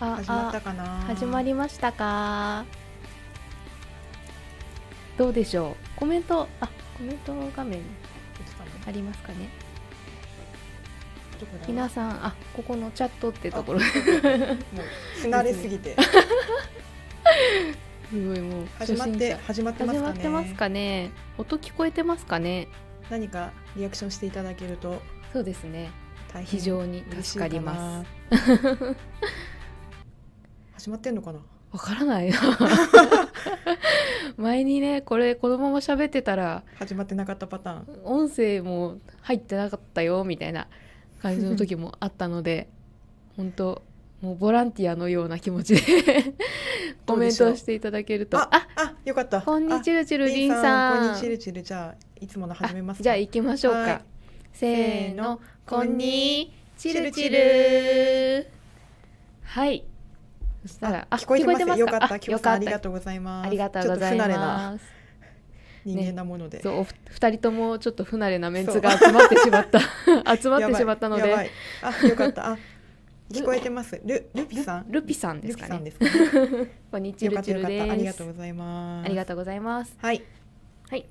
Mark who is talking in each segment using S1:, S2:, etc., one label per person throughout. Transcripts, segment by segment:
S1: 始まったかな始まりましたかどうでしょうコメントあコメント画面ありますかね皆さんあここのチャットってところも
S2: う慣れすぎてすごいもう始まって始まってますかね始まってますか
S1: ね音聞こえてますかね何かリアクションしていただけるとそうですね非常に助かります始まってんのかなわからないよ 前にねこれこのまま喋ってたら
S2: 始まってなかったパターン
S1: 音声も入ってなかったよみたいな感じの時もあったので 本当もうボランティアのような気持ちで コメントし
S2: ていただけるとああよかったこんにちるちるりんさんこんにちるちるじゃあいつもの始めますじゃあ行きましょうかせーのこんにちるちるはいそしたら、あ、聞こえてますよかった、今日さん、ありがとうございます。ありがとうございます。人間なもので、
S1: ね、そう2人ともちょっと不慣れなメンツが集まっ
S2: てしまった集まってしまったのであよかったあ聞こえてますルルピさんルピさんですかね、ね、
S1: こんにちはありがとうござい
S2: ますありがとうございますはいはい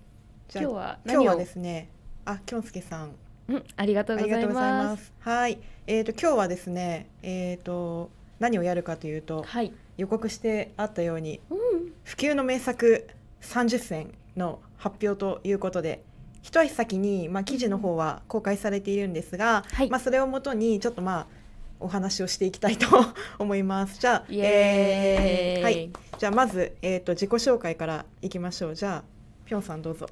S2: 今日は今日はですねあきょんすけさんうんありがとうございますはいえっ、ー、と今日はですねえっ、ー、と何をやるかというと、はい、予告してあったように、うん、不朽の名作30選の発表ということで一足先に、まあ、記事の方は公開されているんですが、はい、まあ、それをもとにちょっとまあお話をしていきたいと 思います。じゃあ、えー、はい、じゃあまず、えーと、自己紹介からいきましょうじゃあぴょんさんどうぞ。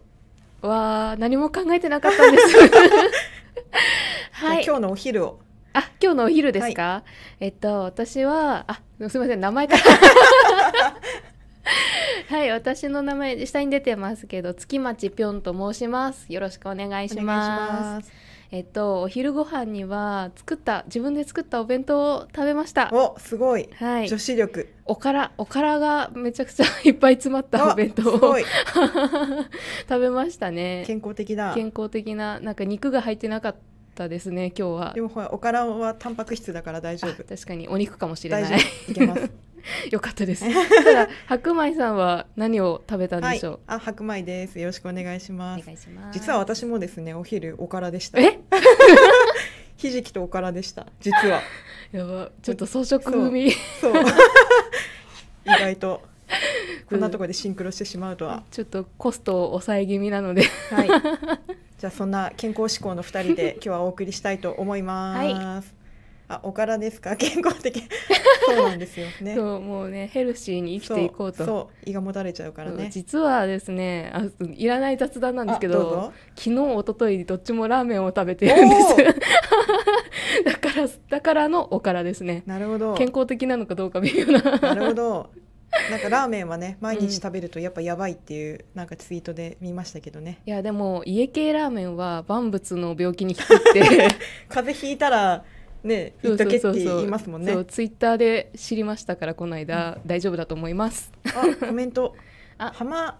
S1: わあ、何も考えてなかったんです。
S2: はい、今日のお昼を
S1: あ、今日のお昼ですか、はい、えっと、私は、あ、すみません、名前から。はい、私の名前、下に出てますけど、月町ぴょんと申します。よろしくお願いします。えっと、お昼ご飯には作った自分で作ったお弁当を食べましたおすごい、はい、女子力おからおからがめちゃくちゃいっぱい詰まったお弁当を 食べましたね健康的な健康的ななんか肉が入ってなかったったですね今日はでもほらおからはタンパク質だから大丈夫確かにお肉かもしれないいけますよ かったで
S2: す ただ白米さんは何を食べたんでしょう、はい、あ白米ですよろしくお願いしますお願いします実は私もですねお昼おからでしたえ ひじきとおからでした実はやばちょっと装飾組そう意外と こんなところでシンクロしてしまうとは、うん、ちょっとコストを抑え気味なので、はい、じゃあそんな健康志向の2人で今日はお送りしたいと思います。はい、あおからですか 健康的そうなんですよねそうもうねヘルシーに生きていこうとそう胃がもたれちゃうからね
S1: 実はですねあいらない雑談なんですけど昨日一昨日どっちもラーメンを食べてるんですだからだからのおからですねなるほど健康的なのかどうか微妙
S2: ななるほど なんかラーメンはね毎日食べるとやっぱやばいっていう、なんかツイートで見ましたけどね
S1: いやでも家系ラーメンは万物の病気に効くって
S2: 風邪ひいたらね言っとけって言いますもんねそう
S1: ツイッターで知りましたからこの間、うん、大丈夫だと思います
S2: あコメント あ浜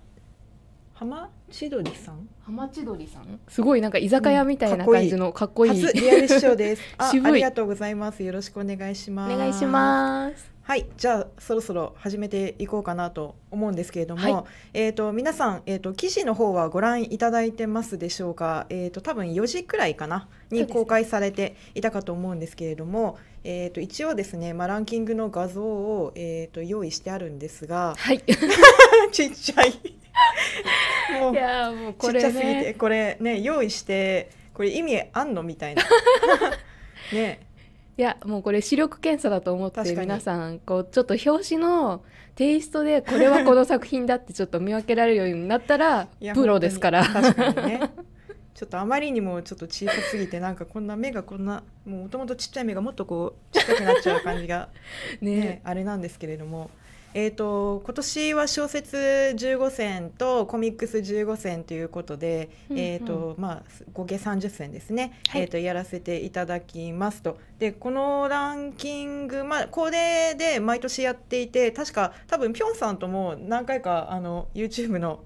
S2: 浜千鳥さん浜千鳥さん
S1: すごいなんか居酒屋みたいな感じのかっこいいうん、いいリアル師匠ですあありが
S2: とうございますよろしくお願いしますお願いしますはいじゃあそろそろ始めていこうかなと思うんですけれども、はい、えっ、ー、と皆さんえっ、ー、と記事の方はご覧いただいてますでしょうかえっ、ー、と多分4時くらいかなに公開されていたかと思うんですけれども、えっ、と一応ですねまあランキングの画像をえっ、と用意してあるんですがはい ちっちゃいもういや
S1: もうこれ、ね、ちっちゃすぎて
S2: これね用意してこれ意味あんのみたいな
S1: ねいやもうこれ視力検査だと思って皆さんこうちょっと表紙のテイストでこれはこの作品だってちょっと見分けられるようになったらプロですから
S2: 確かにねちょっとあまりにもちょっと小さすぎてなんかこんな目がこんなもともとちっちゃい目がもっとこうちっちゃくなっちゃう感じが ね、ね、あれなんですけれどもえーと、今年は小説15選とコミックス15選ということで、うんうん、えーとまあ、合計30選ですね、はい、えーと、やらせていただきますとでこのランキング、まあ、これで毎年やっていて確か多分ぴょんさんとも何回かあの YouTube の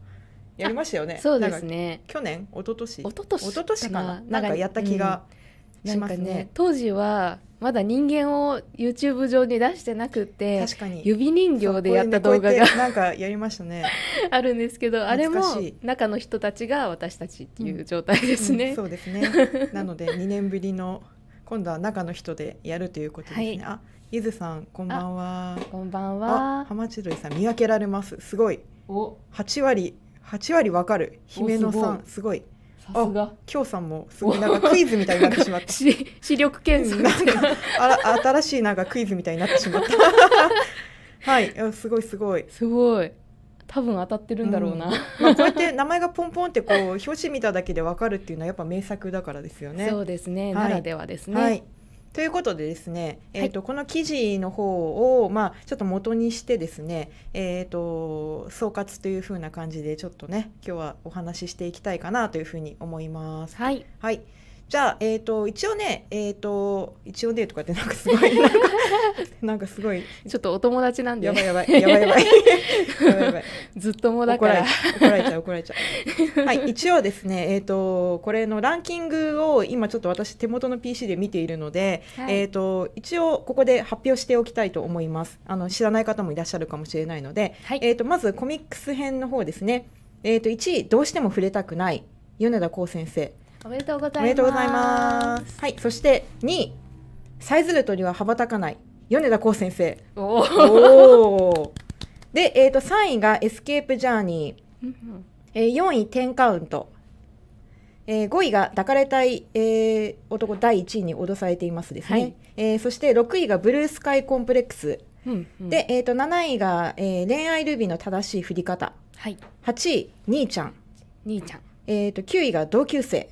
S2: やりましたよねそうですね去年一昨年一昨年かななんかやった気が。うん
S1: なんかね、ね、当時はまだ人間を YouTube 上に出してなくて確かに
S2: 指人形でやった動画が、なんかやりましたね
S1: あるんですけどあれも中の人たちが
S2: 私たちっていう状態ですね、うんうん、そうですねなので2年ぶりの今度は中の人でやるということですね、はい、あゆずさんこんばんはこんばんは浜千鳥さん見分けられますすごいお8割8割わかる姫野さんすごいさすがきょうさんもすごいなんかクイズみたいになってしまった 視力検査あ新しいなんかクイズみたいになってしまった はいすごいすごいすごい多分当たってるんだろうな、うん、まあ、こうやって名前がポンポンってこう表紙見ただけで分かるっていうのはやっぱ名作だからですよねそうで
S1: すね、はい、ならではですね、はい
S2: ということでですね、えーと、この記事の方を、まあ、ちょっと元にしてですね、えーと総括というふうな感じでちょっとね今日はお話ししていきたいかなというふうに思います。はい、はいじゃあ、えーと、一応ね、えーと、一応ねとかってなんかすごい なんかすごいちょっとお友達なんでやばいやばいやばいやば
S1: いずっともだから怒られちゃう怒られちゃうはい一
S2: 応ですねえっ、ー、とこれのランキングを今ちょっと私手元の PC で見ているので、はい、えっ、と一応ここで発表しておきたいと思いますあの知らない方もいらっしゃるかもしれないので、はい、えっ、とまずコミックス編の方ですねえっ、と1位どうしても触れたくない米田浩先生おめでとうございます。おめでとうございます。はい、そして2位、さえずる鳥は羽ばたかない、米田光先生。おお。で、えっ、ー、と三位がエスケープジャーニー、えー、4位テンカウント、えー、5位が抱かれたい、えー、男第1位に脅されていますですね。はい、えー、そして6位がブルースカイコンプレックス。うんうん、で、えー、と7位が、えー、恋愛ルビーの正しい振り方、はい、8位、兄ちゃん兄ちゃん、えー、と9位が同級生、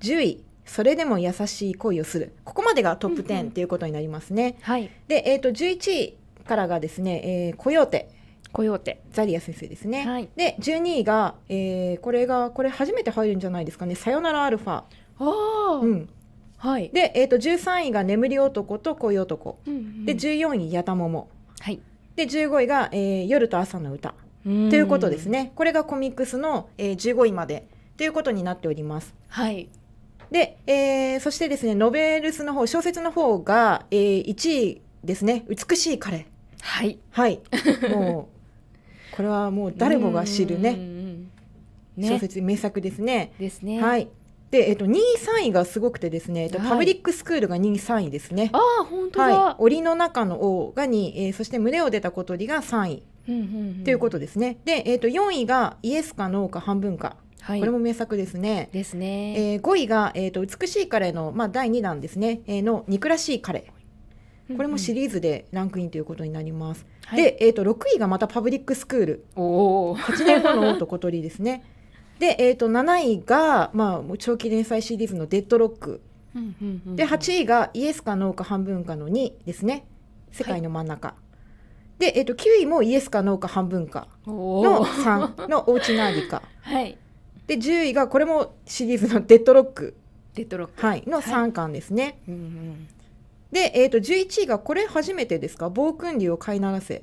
S2: 10位それでも優しい恋をするここまでがトップ10、ということになりますね、はい、で、えーと、11位からがですね、えー、コヨーテコヨーテザリア先生ですね、はい、で12位が、えー、これがこれ初めて入るんじゃないですかね「さよならアルファ」ああ、うん、はい、で、えーと、13位が「眠り男」と「恋男」うんうん、で14位「やたもも」はい、で15位が、えー「夜と朝の歌」ということですねこれがコミックスの、えー、15位までということになっております。はいで、えー、そしてですね、ノベルスの方、小説の方が、えー、1位ですね、美しい彼。はい。はい。もう、これはもう誰もが知るね、ね小説、名作ですね。ですね。はい。で、えっ、と、2位、3位がすごくてですね、えっと、パブリックスクールが2位、3位ですね。ああ、本当だ。はい。檻の中の王が2位、えー、そして群れを出た小鳥が3位。ということですね。で、えっ、と、4位がイエスかノーか半分か。はい、これも名作ですね。ですね。えー、5位が、えーと「美しい彼の」まあ、第2弾ですね、えー、の「憎らしい彼」。これもシリーズでランクインということになります。で、えーと、6位がまたパブリックスクールお8年後の男と小鳥ですね。で、えーと、7位が、まあ、長期連載シリーズの「デッドロック」で8位が「イエスかノーか半分かの2」ですね「世界の真ん中」はい、で、えっと、9位も「イエスかノーか半分か」の3の「おうちなありか」はいで10位がこれもシリーズの「デッドロック」デッドロック、はい、の3巻ですね。はい、うんうんで、えーと、11位がこれ初めてですか「暴君流を飼いらせ」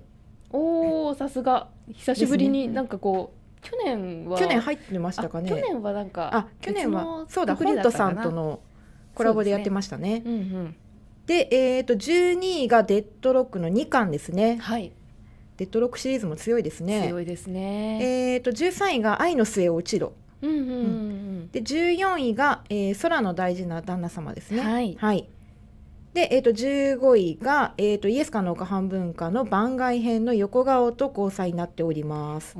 S1: おおさすが久しぶりになんかこう、ね、去年は去年入
S2: ってましたかね去年
S1: はなんかあ去年はそうだ本トさんと
S2: のコラボでやってましたねで、ねうんうん、えーと、12位が「デッドロック」の2巻ですねはいデッドロックシリーズも強いですね強いですねえっ、ー、と13位が「愛の末を落ちろ」で14位が、えー、空の大事な旦那様ですね。はい、はいで、えー、と15位が、えーと、イエスかノーか半分かの番外編の横顔と交際になっております。と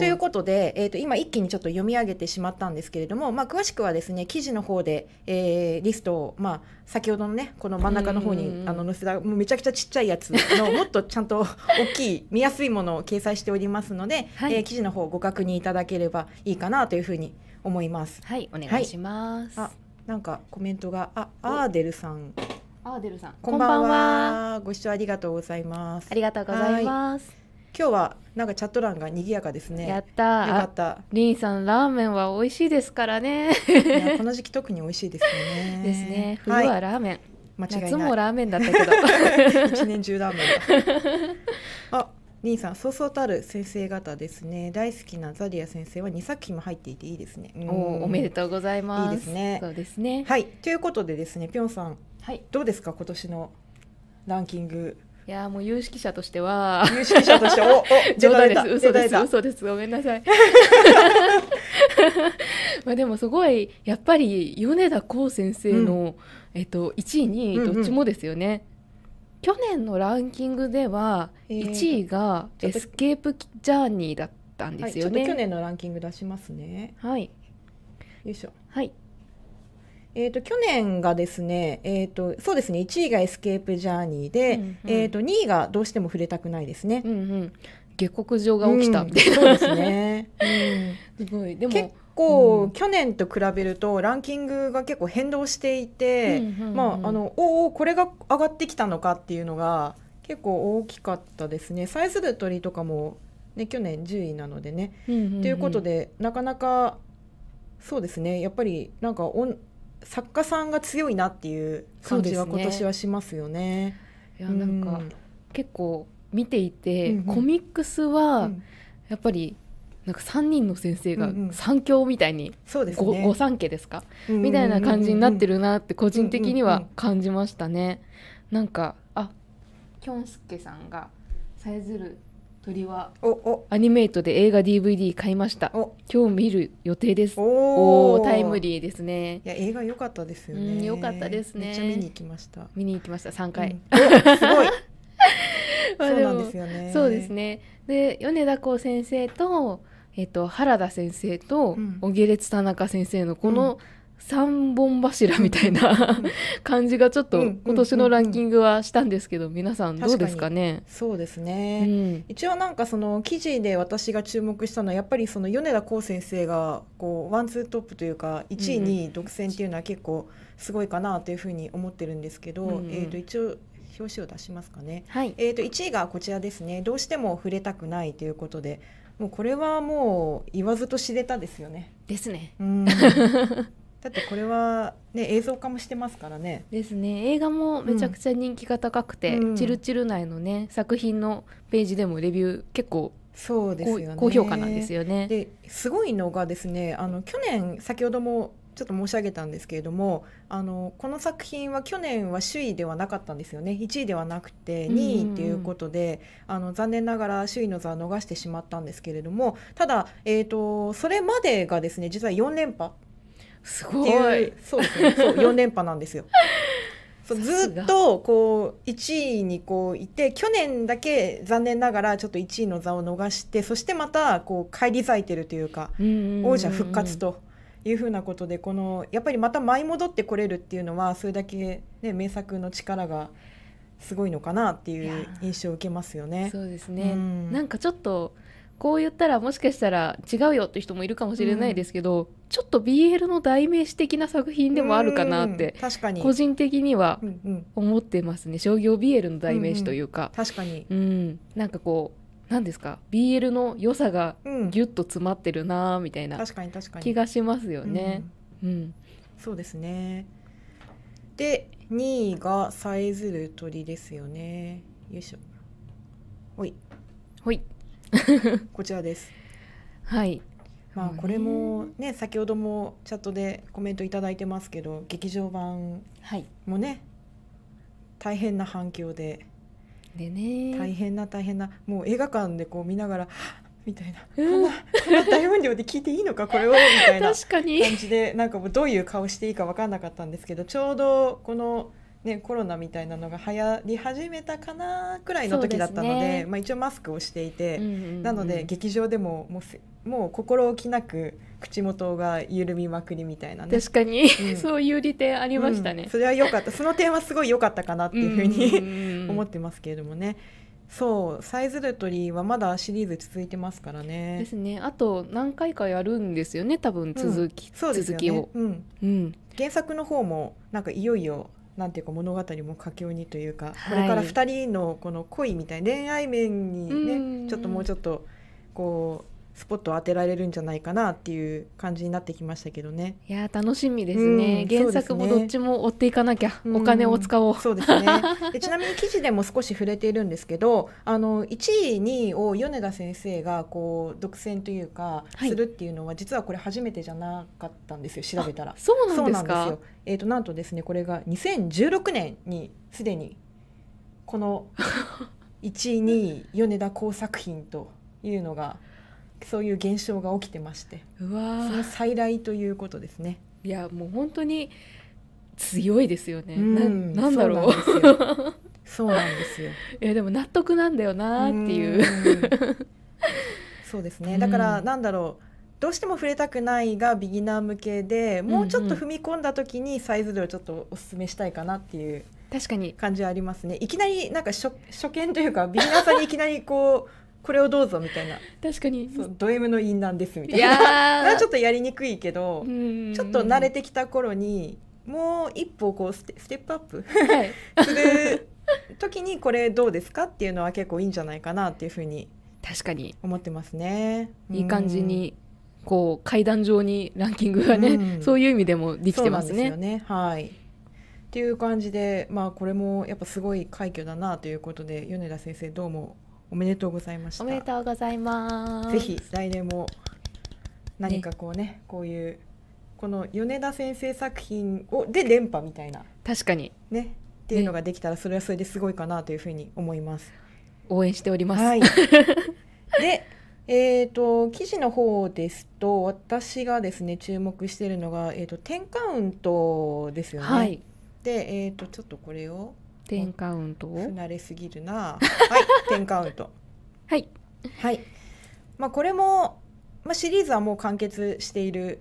S2: いうことで、えーと、今一気にちょっと読み上げてしまったんですけれども、まあ、詳しくはですね記事の方で、えー、リストを、まあ、先ほどのねこの真ん中の方にあの載せたもうめちゃくちゃちっちゃいやつのもっとちゃんと大きい見やすいものを掲載しておりますので、はい、えー、記事の方ご確認いただければいいかなというふうに思います。はいお願いします、はいなんかコメントが、あ、アーデルさん
S1: アーデルさんこんばんは
S2: ご視聴ありがとうございますありがとうございます今日はなんかチャット欄が賑やかですねやったよかった
S1: リンさんラーメンは美味しいですからね
S2: この時期特に美味しいですね ですね冬はラーメン、はい間違いない夏もラーメンだったけど 一年中ラーメンだあリンさんそうそうたる先生方ですね大好きなザリア先生は二作品も入っていていいですねおおめでとうございますいいですねそうですねはいということでですねぴょんさんはい、どうですか今年のランキングいやもう有識者としては有識者としておお 冗談です嘘です嘘
S1: ですごめんなさい まあでもすごいやっぱり米田光先生の、うん、えっと1位にどっちもですよね、うんうん、去年のランキングでは1位
S2: がエスケープジャーニーだったんですよね、えーはい、去年のランキング出しますねはいよいしょはいえーと、去年がですね、えーと、そうですね、1位がエスケープジャーニーで、うんうん、えーと、と2位がどうしても触れたくないですね。うんうん、下克上が起きたみたいな、そうですね。すごいでも結構、去年と比べるとランキングが結構変動していて、まああのおおこれが上がってきたのかっていうのが結構大きかったですね。サイズル鳥とかもね去年10位なのでね。と、いうことでなかなかそうですねやっぱりなんかおん作家さんが強いなっていう感じは今年はしますよね。ねいやなんか、うん、結構見ていて、うんうん、コ
S1: ミックスはやっぱりなんか3人の先生が三強みたいに、うんうん、ご三家ですか、うんうん、みたいな感じになってるなって個人的には感じましたね。うんうんうん、なんかあきょんすけさんがさえずる鳥はおおアニメイトで映画 DVD 買いましたお今日見る予定ですおおタイムリーですねいや映画良かったですよね良、うん、かったですねめっちゃ見に行きました見に行きました3回、うん、すごい
S2: そうなんですよねそうで
S1: すねで米田光先生とえっと、原田先生と、うん、小木列田中先生のこの、うん3本柱みたいな感じがち
S2: ょっと今年のランキング
S1: はしたんですけど、皆さんどうですかね
S2: そうですね、うん、一応なんかその記事で私が注目したのはやっぱりその米田浩先生がこうワンツートップというか1位2位独占っていうのは結構すごいかなというふうに思ってるんですけど、うんうん、えー、と一応表紙を出しますかね、はい、えー、と1位がこちらですねどうしても触れたくないということでもうこれはもう言わずと知れたですよね。ですね。うん だってこれは、ね、映像化もしてますからね。です
S1: ね映画もめちゃくちゃ人気が高くて「うん、チルチル」内のね作品のページでも
S2: レビュー結構そうですよね高評価なんですよね。ですごいのがですねあの去年先ほどもちょっと申し上げたんですけれどもあのこの作品は去年は首位ではなかったんですよね1位ではなくて2位ということで、あの残念ながら首位の座は逃してしまったんですけれどもただ、えーとそれまでがですね実は4連覇すごいそうですねそう4連覇なんですよ そうずっとこう1位にこういて去年だけ残念ながらちょっと1位の座を逃してそしてまたこう返り咲いてるというか王者復活と。いうふうなことでこのやっぱりまた舞い戻ってこれるっていうのはそれだけ、ね、名作の力がすごいのかなっていう印象を受けますよね。そうですね、うん、
S1: なんかちょっとこう言ったらもしかしたら違うよって人もいるかもしれないですけど、うん、ちょっと BL の代名詞的な作品でもあるかなって個人的には思ってますね、商業 BL の代名詞というか、うんうん、確かに、うん、なんかこう何ですか BL の良さがギュッと詰まってるなみたいな気がしますよね。
S2: うん、うん、そうですねで2位が「さえずる鳥」ですよねよいしょほいほい こちらです。はい。まあこれもね先ほどもチャットでコメント頂いてますけど劇場版もね、大変な反響でで、ね、大変な大変なもう映画館でこう見ながら みたいな、こんなこんな大音量で聞いていいのか これをみたいな感じでなんかもうどういう顔していいか分かんなかったんですけどちょうどこの「ね、コロナみたいなのが流行り始めたかなくらいの時だったので、ね、まあ、一応マスクをしていて、うんうんうん、なので劇場でももうもう心置きなく口元が緩みまくりみたいなね確
S1: かに、うん、そういう利点ありましたね、うん、そ
S2: れは良かったその点はすごい良かったかなっていうふうに思ってますけれどもね。そうサイズルトリーはまだシリーズ続いてますからね。です
S1: ね。あと何回かやるんですよね。多分続き、うんね、続きを。うん、うん、
S2: 原作の方もなんかいよいよなんていうか物語も佳境にというか、はい、これから2人のこの恋みたいな恋愛面にね、ちょっともうちょっとこうスポットを当てられるんじゃないかなっていう感じになってきましたけどね。い
S1: や楽しみですね、うん、原作もどっちも追っていかなきゃ、うお金を使おう。そうですね
S2: でちなみに記事でも少し触れているんですけどあの1位2位を米田先生がこう独占というか、するっていうのは実はこれ初めてじゃなかったんですよ調べたら。そうなんですかえーと、となんとですねこれが2016年にすでにこの1位2位米田工作品というのが。そういう現象が起きてましてうわその再来ということですね。いやもう本当に強いですよね。うん、ななんだろう。そうなんですよ。いやでも納得なんだよなっていう。うそうですね。だからなんだろう。どうしても触れたくないがビギナー向けでもうちょっと踏み込んだ時にサイズ量ちょっとお勧めしたいかなっていう確かに感じありますねいきなりなんか初初見というかビギナーさんにいきなりこうこれをどうぞみたいな確かにそうド M の淫乱ですみたいな ちょっとやりにくいけどちょっと慣れてきた頃にもう一歩こうステステップアップ する時にこれどうですかっていうのは結構いいんじゃないかなっていうふうに確かに思ってますね。いい感じにこう階段上にランキングがね、そういう意味でもできてますね。すねはいっていう感じで、まあ、これもやっぱすごい快挙だなということで米田先生どうもおめでとうございました
S1: おめでとうございますぜひ
S2: 来年も何かこうね、ね、こういうこの米田先生作品をで連覇みたいな確かにねっていうのができたらそれはそれですごいかなというふうに思います、ね、
S1: 応援しております、はい、
S2: でえーと、記事の方ですと私がですね注目しているのが、えーと、10カウントですよね。はい、で、えーとちょっとこれをテンカウントを不慣れすぎるな はいテンカウントはいはいまあこれも、まあ、シリーズはもう完結している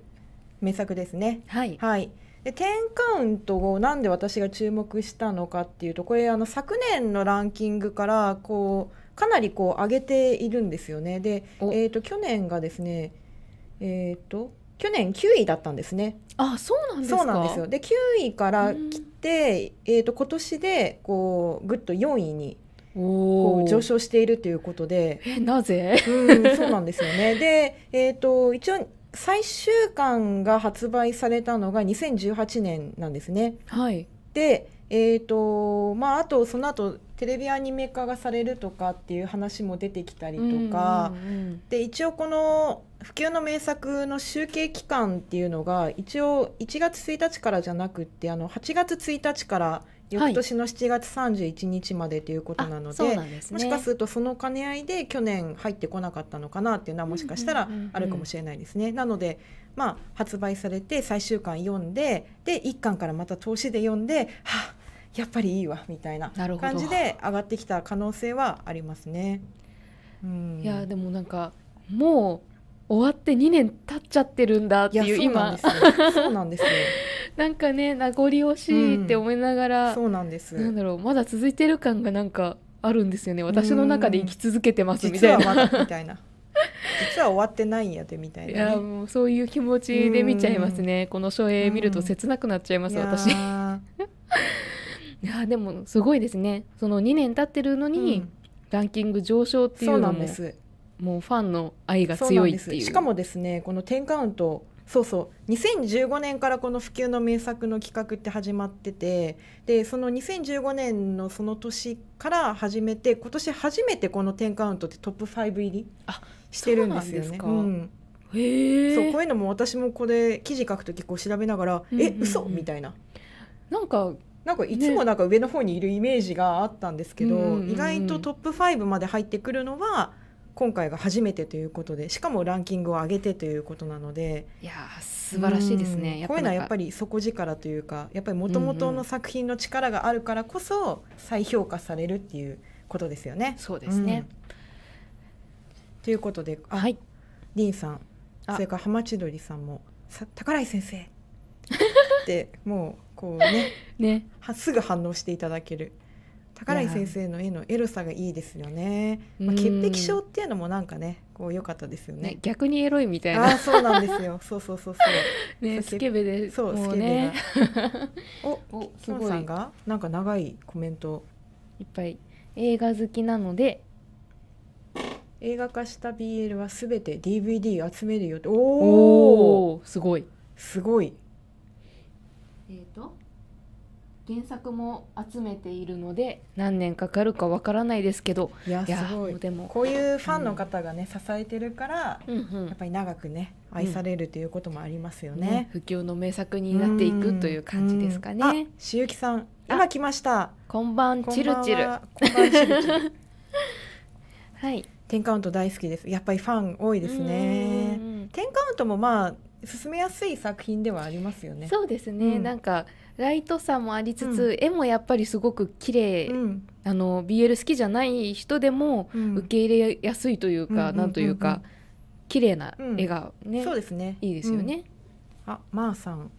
S2: 名作ですねはい、はい、で10カウントをなんで私が注目したのかっていうとこれあの昨年のランキングからこうかなりこう上げているんですよねで、えーと、去年がですねえっ、ー、と去年9位だったんですね。あ、そうなんですか。そうなんですよ。で、9位からき、えーと、今年でこうぐっと4位にこう上昇しているということでえなぜ、うん、そうなんですよねで、えーと、と一応最終巻が発売されたのが2018年なんですね。はい、でえーとまあ、あとその後テレビアニメ化がされるとかっていう話も出てきたりとか、うんうんうん、で一応この普及の名作の集計期間っていうのが一応1月1日からじゃなくってあの8月1日から翌年の7月31日までということなのではいでね、もしかするとその兼ね合いで去年入ってこなかったのかなっていうのはもしかしたらあるかもしれないですね。うんうんうんなのでまあ、発売されて最終巻読んでで1巻からまた投資で読んではやっぱりいいわみたいな感じで上がってきた可能性はありますね。うん、いや
S1: でもなんかもう終わって2年経っちゃってるんだっていう今そうなんですよ なんかね名残惜しいって思いながら、うん、そうなんですなんだろうまだ続いてる感がなんかあるんですよね私の中で生き続けてますみたいな。まだみた
S2: いな 実は終わってないんやでみたいな、ね、いやもうそういう気持ちで見ちゃいます
S1: ねこの初影見ると切なくなっちゃいます私いやでもすごいですねその2年経ってるのに、ランキング上昇っていうのも
S2: もうファンの
S1: 愛が強いっていうしか
S2: もですねこの10カウントそうそう2015年からこの普及の名作の企画って始まっててでその2015年のその年から始めて今年初めてこの10カウントってトップ5入りしてるんですよね。へそうこういうのも私もこれ記事書く時こ調べながら「うんうんうん、え嘘みたいな。なんかなんかいつもなんか上の方にいるイメージがあったんですけど、ねうんうんうん、意外とトップ5まで入ってくるのは今回が初めてということでしかもランキングを上げてということなのでいや素晴らしいですね、うん、こういうのはやっぱり底力というかやっぱりもともとの作品の力があるからこそ再評価されるっていうことですよね。そうですね、うん、ということであ、はい、リンさんそれから浜千鳥さんも「宝井先生ってもうこうねねすぐ反応していただける高井先生の絵のエロさがいいですよね、まあ、潔癖症っていうのもなんかねこう良かったですよね、ね、逆にエロいみたいなそうなんですよそうそうそうそう ねスケベでそうスケベ
S1: おおすごいさんが
S2: なんか長いコメントいっぱい
S1: 映画好きなので
S2: 映画化した BL はすべて DVD 集めるよっておおすごいすごい
S1: えっ、ー、と原作も
S2: 集めているので
S1: 何年かかるかわからないですけどいやすごいでもこういうファンの
S2: 方がね、支えてるから、うんうん、やっぱり長くね愛されるということもありますよねうんね、普及の名作になっていくという感じですかね、うんうん、しゆきさん今来ましたこんばんチルチル はいテンカウント大好きですやっぱりファン多いですねテンカウントもまあ進めやすい作品ではありますよね。そう
S1: ですね、うん、なんかライトさもありつつ、うん、絵もやっぱりすごく綺麗、うん、あの BL 好きじゃない人でも受け入れやすいというか、うん、なんというか、
S2: うん綺麗な絵がね、そうですねいいですよね。あマーさん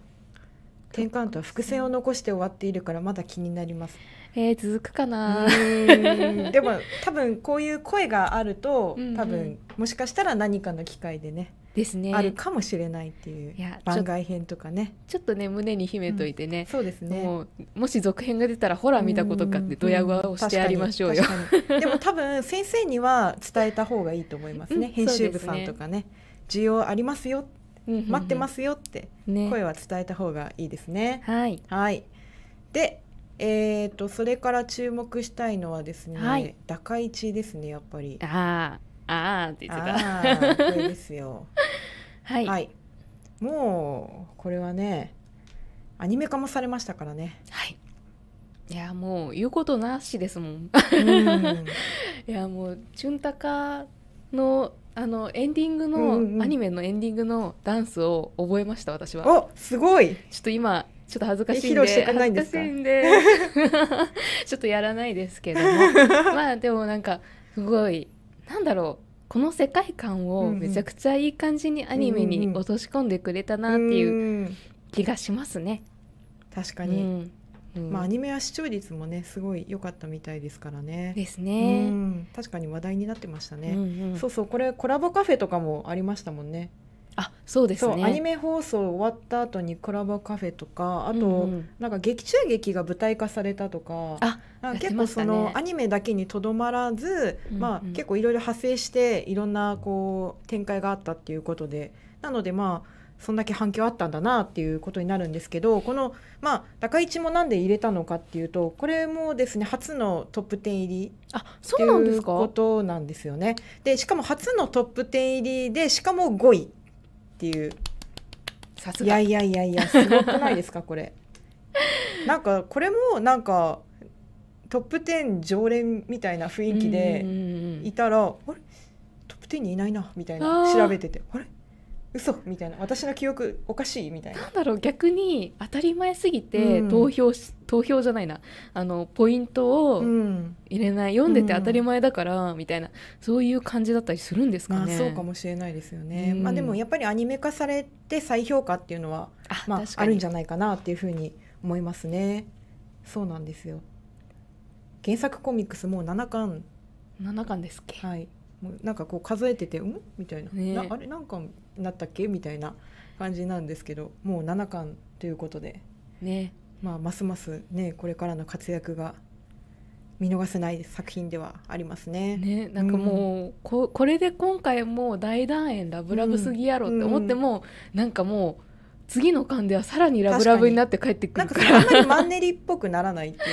S2: 転換と伏線を残して終わっているからまだ気になります。えー、続くかなでも多分こういう声があると多分、もしかしたら何かの機会でねですね、あるかもしれないっていう番外
S1: 編とかねちょっとね胸に秘めといてね、うん、そうですねももし続編が出たらほら見たことかってドヤ顔をしてやりましょうよ、
S2: でも多分先生には伝えた方がいいと思いますね、うん、編集部さんとかね、ね、需要ありますよ、うん、待ってますよって声は伝えた方がいいですね、ね、はい、はい、でえーと、それから注目したいのはですね、はい、高市ですねやっぱり。あああーって言ってた。これですよ。はい、はい、もうこれはねアニメ化もされましたからね。はい。
S1: いやもう言うことなしですもん。ん いやもうチュンタカのあのエンディングの、うんうん、アニメのエンディングのダンスを覚えました私は。おすごい。ちょっと今ちょっと恥ずかしいんで恥ずかしいんで ちょっとやらないですけどもまあでもなんかすごいなんだろうこの世界観をめちゃくちゃいい感じにアニメに落とし込んでくれたなっていう気がしますね。確かに、うん
S2: うん、まあ、アニメは視聴率もねすごい良かったみたいですからね。ですね、うん。確かに話題になってましたね。うんうん、そうそうこれコラボカフェとかもありましたもんね。あそうですねアニメ放送終わった後にコラボカフェとかあと、うんうん、なんか劇中劇が舞台化されたとかあ結構その、アニメだけにとどまらず、うんまあ、結構いろいろ派生していろんなこう展開があったっていうことでなのでまあそんだけ反響あったんだなっていうことになるんですけどこの、まあ、高市もなんで入れたのかっていうとこれもですね初のトップ10入りあそうなんですかことなんですよね。でしかも初のトップ10入りでしかも5位。っていうさすいがやいやいやいやすごくないですか これなんかこれもなんかトップ10常連みたいな雰囲気でうんうんうんうんいたら、あれトップ10にいないなみたいな調べててあれ嘘みたいな私の記憶おかしいみたいななん
S1: だろう逆に当たり前すぎて、投票し投票じゃないなあのポイントを入れない、うん、読んでて当たり前だから、うん、みたいなそういう感
S2: じだったりするんですかね、まあ、そうかもしれないですよね、まあ、でもやっぱりアニメ化されて再評価っていうのはあ,、まあ、あるんじゃないかなっていうふうに思いますねそうなんですよ原作コミックスもう7巻7巻ですっけはいなんかこう数えてて「うん?」みたいなね、なあれ何巻なったっけみたいな感じなんですけどもう7巻ということで、ねまあ、ますますねこれからの活躍が見逃せない作品ではありますね。ねなんかもう、うん、
S1: ここれで今回もう大団円ラブラブすぎやろって思っても、うんうん、なんかもう。次の巻ではさらにラブラブになって帰ってくるからなんかあんまりマ
S2: ンネリっぽくならないっていうか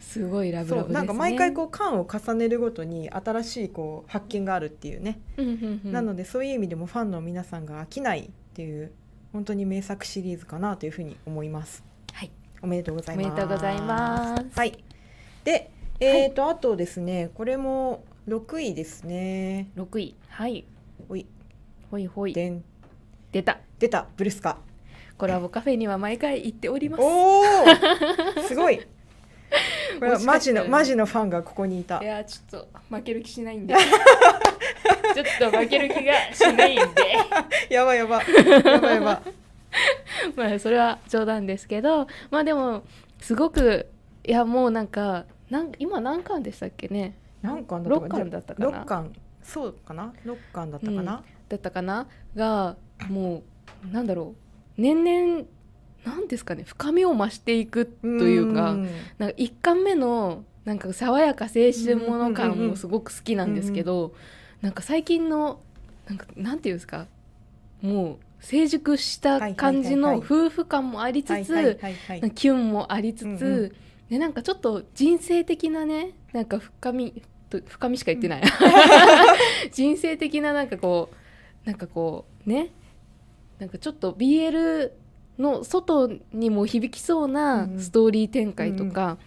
S2: すごいラブラブ、ね、なんか毎回こう巻を重ねるごとに新しいこう発見があるっていうね、なのでそういう意味でもファンの皆さんが飽きないっていう本当に名作シリーズかなというふうに思います。はい、おめでとうございます。おめでとうございます。はい。で、えっ、ー、と、はい、あとですね、これも六位ですね。六位。はい。ほい。ほいほい。でん。出た。出た。ブルスカ。コラボカフェには毎回行っておりますお すごいこれマジのマジのファンがここにいたいやちょっと負ける気しないんで ちょっと負ける気がしないんで やばいやばやばいやば
S1: まあそれは冗談ですけどまあでもすごくいやもうなんかなん今何巻でしたっけね何巻だったかな6巻だったかな6巻
S2: そうかな6巻だったかな、うん、だ
S1: ったかながもうなんだろう年々何ですかね深みを増していくというか,、うなんか1巻目のなんか爽やか青春もの感もすごく好きなんですけど、うなんか最近のなんかなんていうんですかもう成熟した感じの夫婦感もありつつキュンもありつつ、うんうん、でなんかちょっと人生的なねなんか深み深みしか言ってない、うん、人生的ななんかこうなんかこうねなんかちょっと BL の外にも響きそうなストーリー展開とか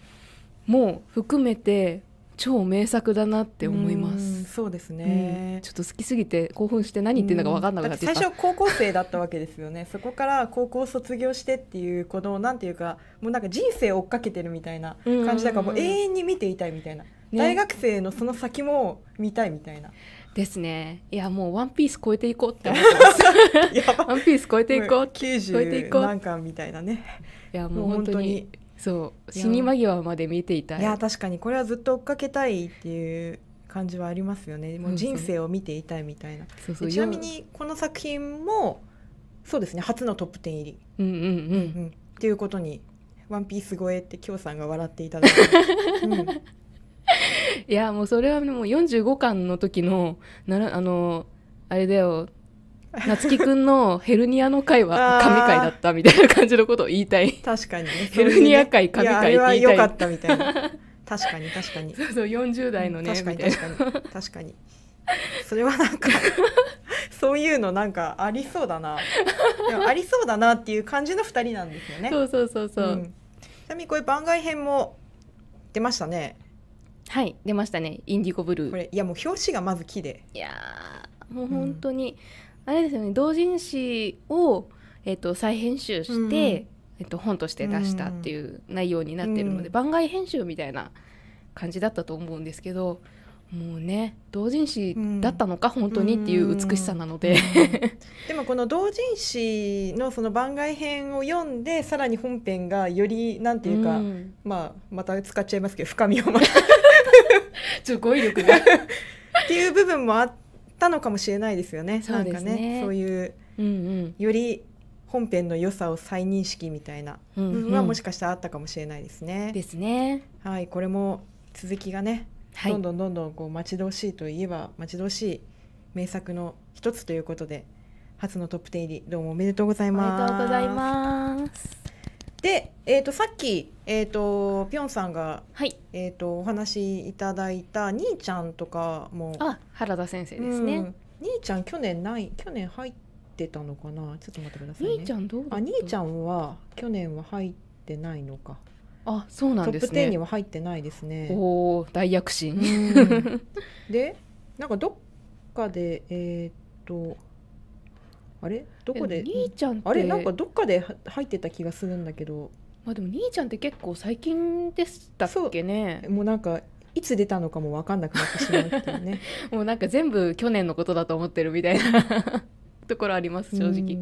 S1: も含めて超名作だなって思います。うそうですね、うん、ちょっと好きすぎて興奮して何言ってるのか分かんなくって最初
S2: 高校生だったわけですよね。そこから高校卒業してっていうこのなんていうかもうなんか人生追っかけてるみたいな感じだから、もう永遠に見ていたいみたいな、ね、大学生のその先も見たいみたいな。
S1: ですね。いや、もうワンピース超えていこうって思ってます。ワンピース超えていこう。超えていこう。何巻
S2: みたいなね。いや、もう本当に。そう死に間際まで見ていたいいや確かにこれはずっと追っかけたいっていう感じはありますよねもう人生を見ていたいみたいな、そうそうちなみにこの作品もそうですね初のトップ10入り、うんうんうんうん、っていうことに「ワンピース超えってきょうさんが笑っていただ
S1: いて、うん、いやもうそれはもう45巻の時のならあのあれだよ夏樹くんのヘルニアの回は神回だったみた
S2: いな感じのことを言いたい確かに、ね、ヘルニア回神回って言いたいいかったみたいな
S1: 確かに確かにそうそう40代のね、確かに確かに確か
S2: にそれはなんかそういうのなんかありそうだなありそうだなっていう感じの2人なんですよねそうそうそうそう、うん、ちなみにこういう番外編も出ましたねはい出ましたねインディゴブルーこれいやもう表紙がまず木でいや
S1: もう本当に、うん、あれですよね同人誌を、えーと、再編集して、うん、えーと、本として出したっていう内容になってるので、うん、番外編集みたいな感じだったと思うんですけどもうね同人誌だ
S2: ったのか、うん、本当にっていう美しさなので、でもこの同人誌のその番外編を読んでさらに本編がよりなんていうか、うん、まあまた使っちゃいますけど深みを増す ちょっと語彙力がっていう部分もあったのかもしれないですよねそうですね、ね、そういう、うんうん、より本編の良さを再認識みたいな部分はもしかしたらあったかもしれないですね。うんうん、ですね。はいこれも続きがねはい、どんどんどんどんこう待ち遠しいといえば待ち遠しい名作の一つということで初のトップ10入りどうもおめでとうございます。おめでとうございます。で、えっ、ー、とさっきえっ、ー、とピョンさんが、はい、えっ、とお話しいただいた兄ちゃんとかもあ原田先生ですね、うん、兄ちゃん去年ない去年入ってたのかなちょっと待ってください、ね、兄ちゃんどうあ兄ちゃんは去年は入ってないのか。あそうなんですねトップ10には入ってないですねおお大躍進、でなんかどっかでえー、っとあれどこで兄ちゃんってあれなんかどっかで入ってた気がするんだけどまあでも兄ちゃんって結構最近でしたっけねもうなんかいつ出たのかも分かんなくなってしまうっていうね もうなんか全部
S1: 去年のことだと思ってるみたいな ところあります正直、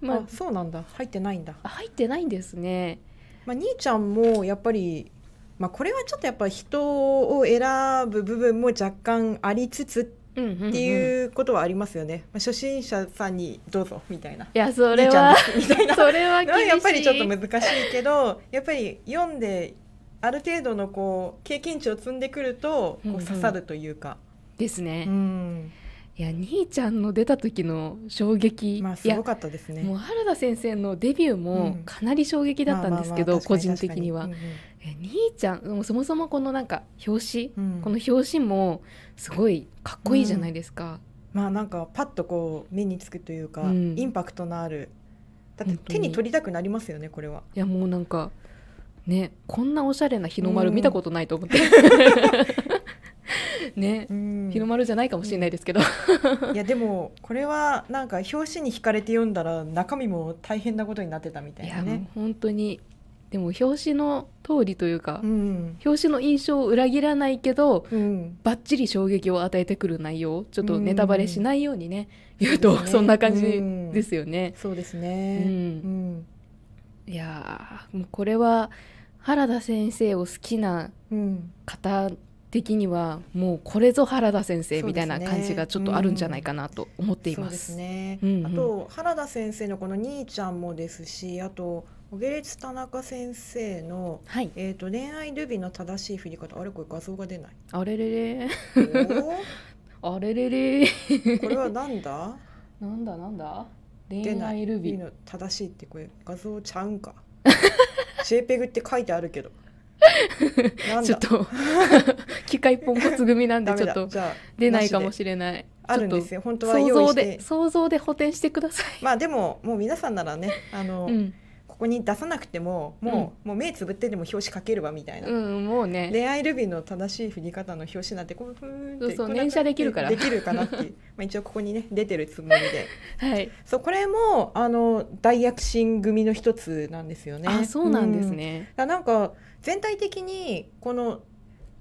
S2: まあ、あそうなんだ入ってないんだ入ってないんですねまあ、兄ちゃんもやっぱり、まあ、これはちょっとやっぱ人を選ぶ部分も若干ありつつっていうことはありますよね、まあ、初心者さんにどうぞみたいないや それはそれはなそれはやっぱりちょっと難しいけどやっぱり読んである程度のこう経験値を積んでくるとこう刺さるというか。うんうん、ですね。う
S1: んいや兄ちゃんの出た時の衝撃、まあ、すごかったですねもう原田先生のデビューもかなり衝撃だったんですけど、個人的には、うんうん、兄ちゃんもそもそもこのなんか表紙、うん、この表紙もすごいかっこいいじゃない
S2: ですか、うん、まあなんかパッとこう目につくというか、うん、インパクトのあるだって手に取りたくなりますよねこれはいやもうなんかねこんなおしゃれな
S1: 日の丸見た
S2: ことないと思って、ね、うん、広まるじゃないかもしれないですけどいやでもこれはなんか表紙に引かれて読んだら中身も大変なことになってたみたいなね
S1: 本当にでも表紙の通りというか、うん、表紙の印象を裏切らないけど、うん、ばっちり衝撃を与えてくる内容ちょっとネタバレしないようにね、うん、言うとそんな感じですよね。そうですね、うんいやもうこれは原田先生を好きな方的にはもうこれぞ原田先生みたいな感じがちょっとあるんじゃないかなと思っています。
S2: あと原田先生のこの兄ちゃんもですしあと小ゲレ田中先生の、はい、えーと、恋愛ルビーの正しい振り方あれこれ画像が出ないあれれれ あれれれこれはなんだなんだなんだ恋愛ルビの正しいってこれ画像ちゃうんか JPEG って書いてあるけど
S1: ちょっと 機械ポンコツ組なんでちょっと出ないかもしれないあるんですよ本当は想像で
S2: 想像で補填してくださいまあでももう皆さんならねあの、うん、ここに出さなくてももううん、もう目つぶってでも表紙書けるわみたいな、うん、もうね恋愛ルビーの正しい振り方の表紙なんてこうふんってそうそう連写できるからできるかなっていう まあ一応ここにね出てるつもりで、はい、そうこれもあの大躍進組の一つなんですよねあそうなんですね、うん、なんか全体的にこの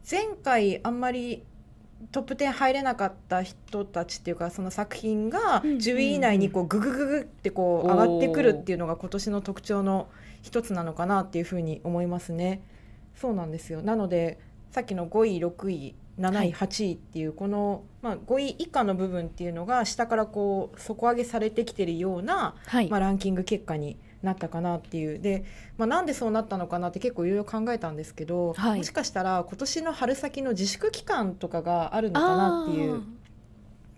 S2: 前回あんまりトップ10入れなかった人たちっていうかその作品が10位以内にこうググググってこう上がってくるっていうのが今年の特徴の一つなのかなっていうふうに思いますね。そうなんですよなのでさっきの5位6位7位8位っていうこの、まあ、5位以下の部分っていうのが下からこう底上げされてきてるような、まあ、ランキング結果になったかなっていうで、まあ、なんでそうなったのかなって結構いろいろ考えたんですけど、はい、もしかしたら今年の春先の自粛期間とかがあるのかなっていう。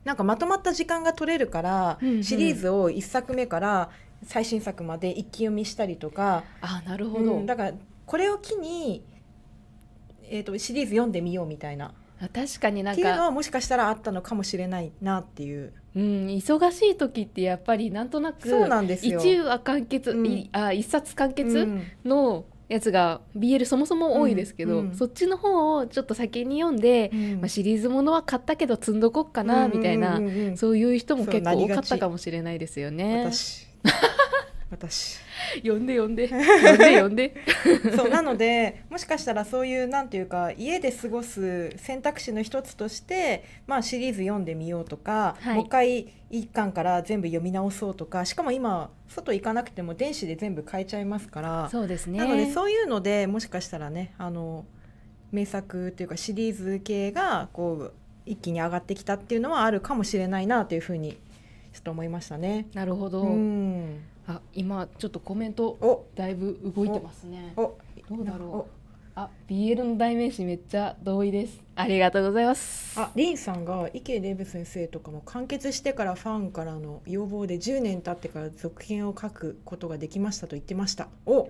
S2: なんかまとまった時間が取れるから、うんうん、シリーズを1作目から最新作まで一気読みしたりとかあなるほど、うん、だからこれを機に、えーと、とシリーズ読んでみようみたいな確かになんかっていうのはもしかしたらあったのかもしれないなっていう。うん、忙しい時ってやっぱりなんとなく一うな話
S1: 完結、うん、あ一冊完結のやつが BL そもそも多いですけど、うんうん、そっちの方をちょっと先に読んで、うん、まあ、シリーズものは買ったけど積んどこっかなみたいな、そういう人も結構多かったかもしれないですよね。私
S2: 私呼んで呼んで 呼んで呼んで そうなのでもしかしたらそういうなんていうか家で過ごす選択肢の一つとして、まあ、シリーズ読んでみようとか、はい、もう一回一巻から全部読み直そうとかしかも今外行かなくても電子で全部変えちゃいますからそうですねなのでそういうのでもしかしたらねあの名作というかシリーズ系がこう一気に上がってきたっていうのはあるかもしれないなというふうにちょっと思いましたね。なるほど、う
S1: ん
S2: あ今ちょっとコメントだいぶ動いてますねどうだろうあ、BL の代名詞めっちゃ同意です。ありがとうございます。あ、リンさんが池デブ先生とかも完結してからファンからの要望で10年経ってから続編を書くことができましたと言ってました。お、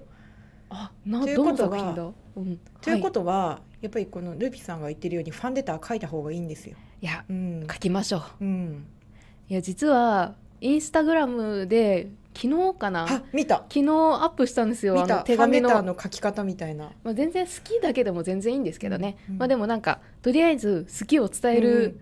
S2: あ、なということは、
S1: うん、というこ
S2: とは、はい、やっぱりこのルピさんが言ってるようにファンレター書いた方がいいんですよ。いや、うん、書きましょう。うん、
S1: いや実はインスタグラムで昨日かな見た昨日アップしたんですよあの手紙の
S2: 書き方みたいな、
S1: まあ、全然好きだけでも全然いいんですけどね、うんうん、まあ、でもなんかとりあえず好きを伝える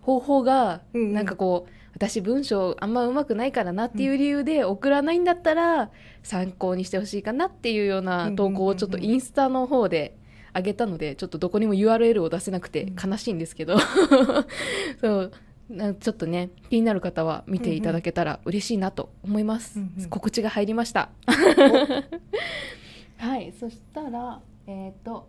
S1: 方法が、うん、なんかこう、私文章あんまうまくないからなっていう理由で送らないんだったら参考にしてほしいかなっていうような投稿をちょっとインスタの方であげたのでちょっとどこにも URL を出せなくて悲しいんですけど そうちょっとね気になる方は見ていただけたら嬉しいなと思います、うんうん、告知が入りました
S2: はいそしたらえっ、ー、と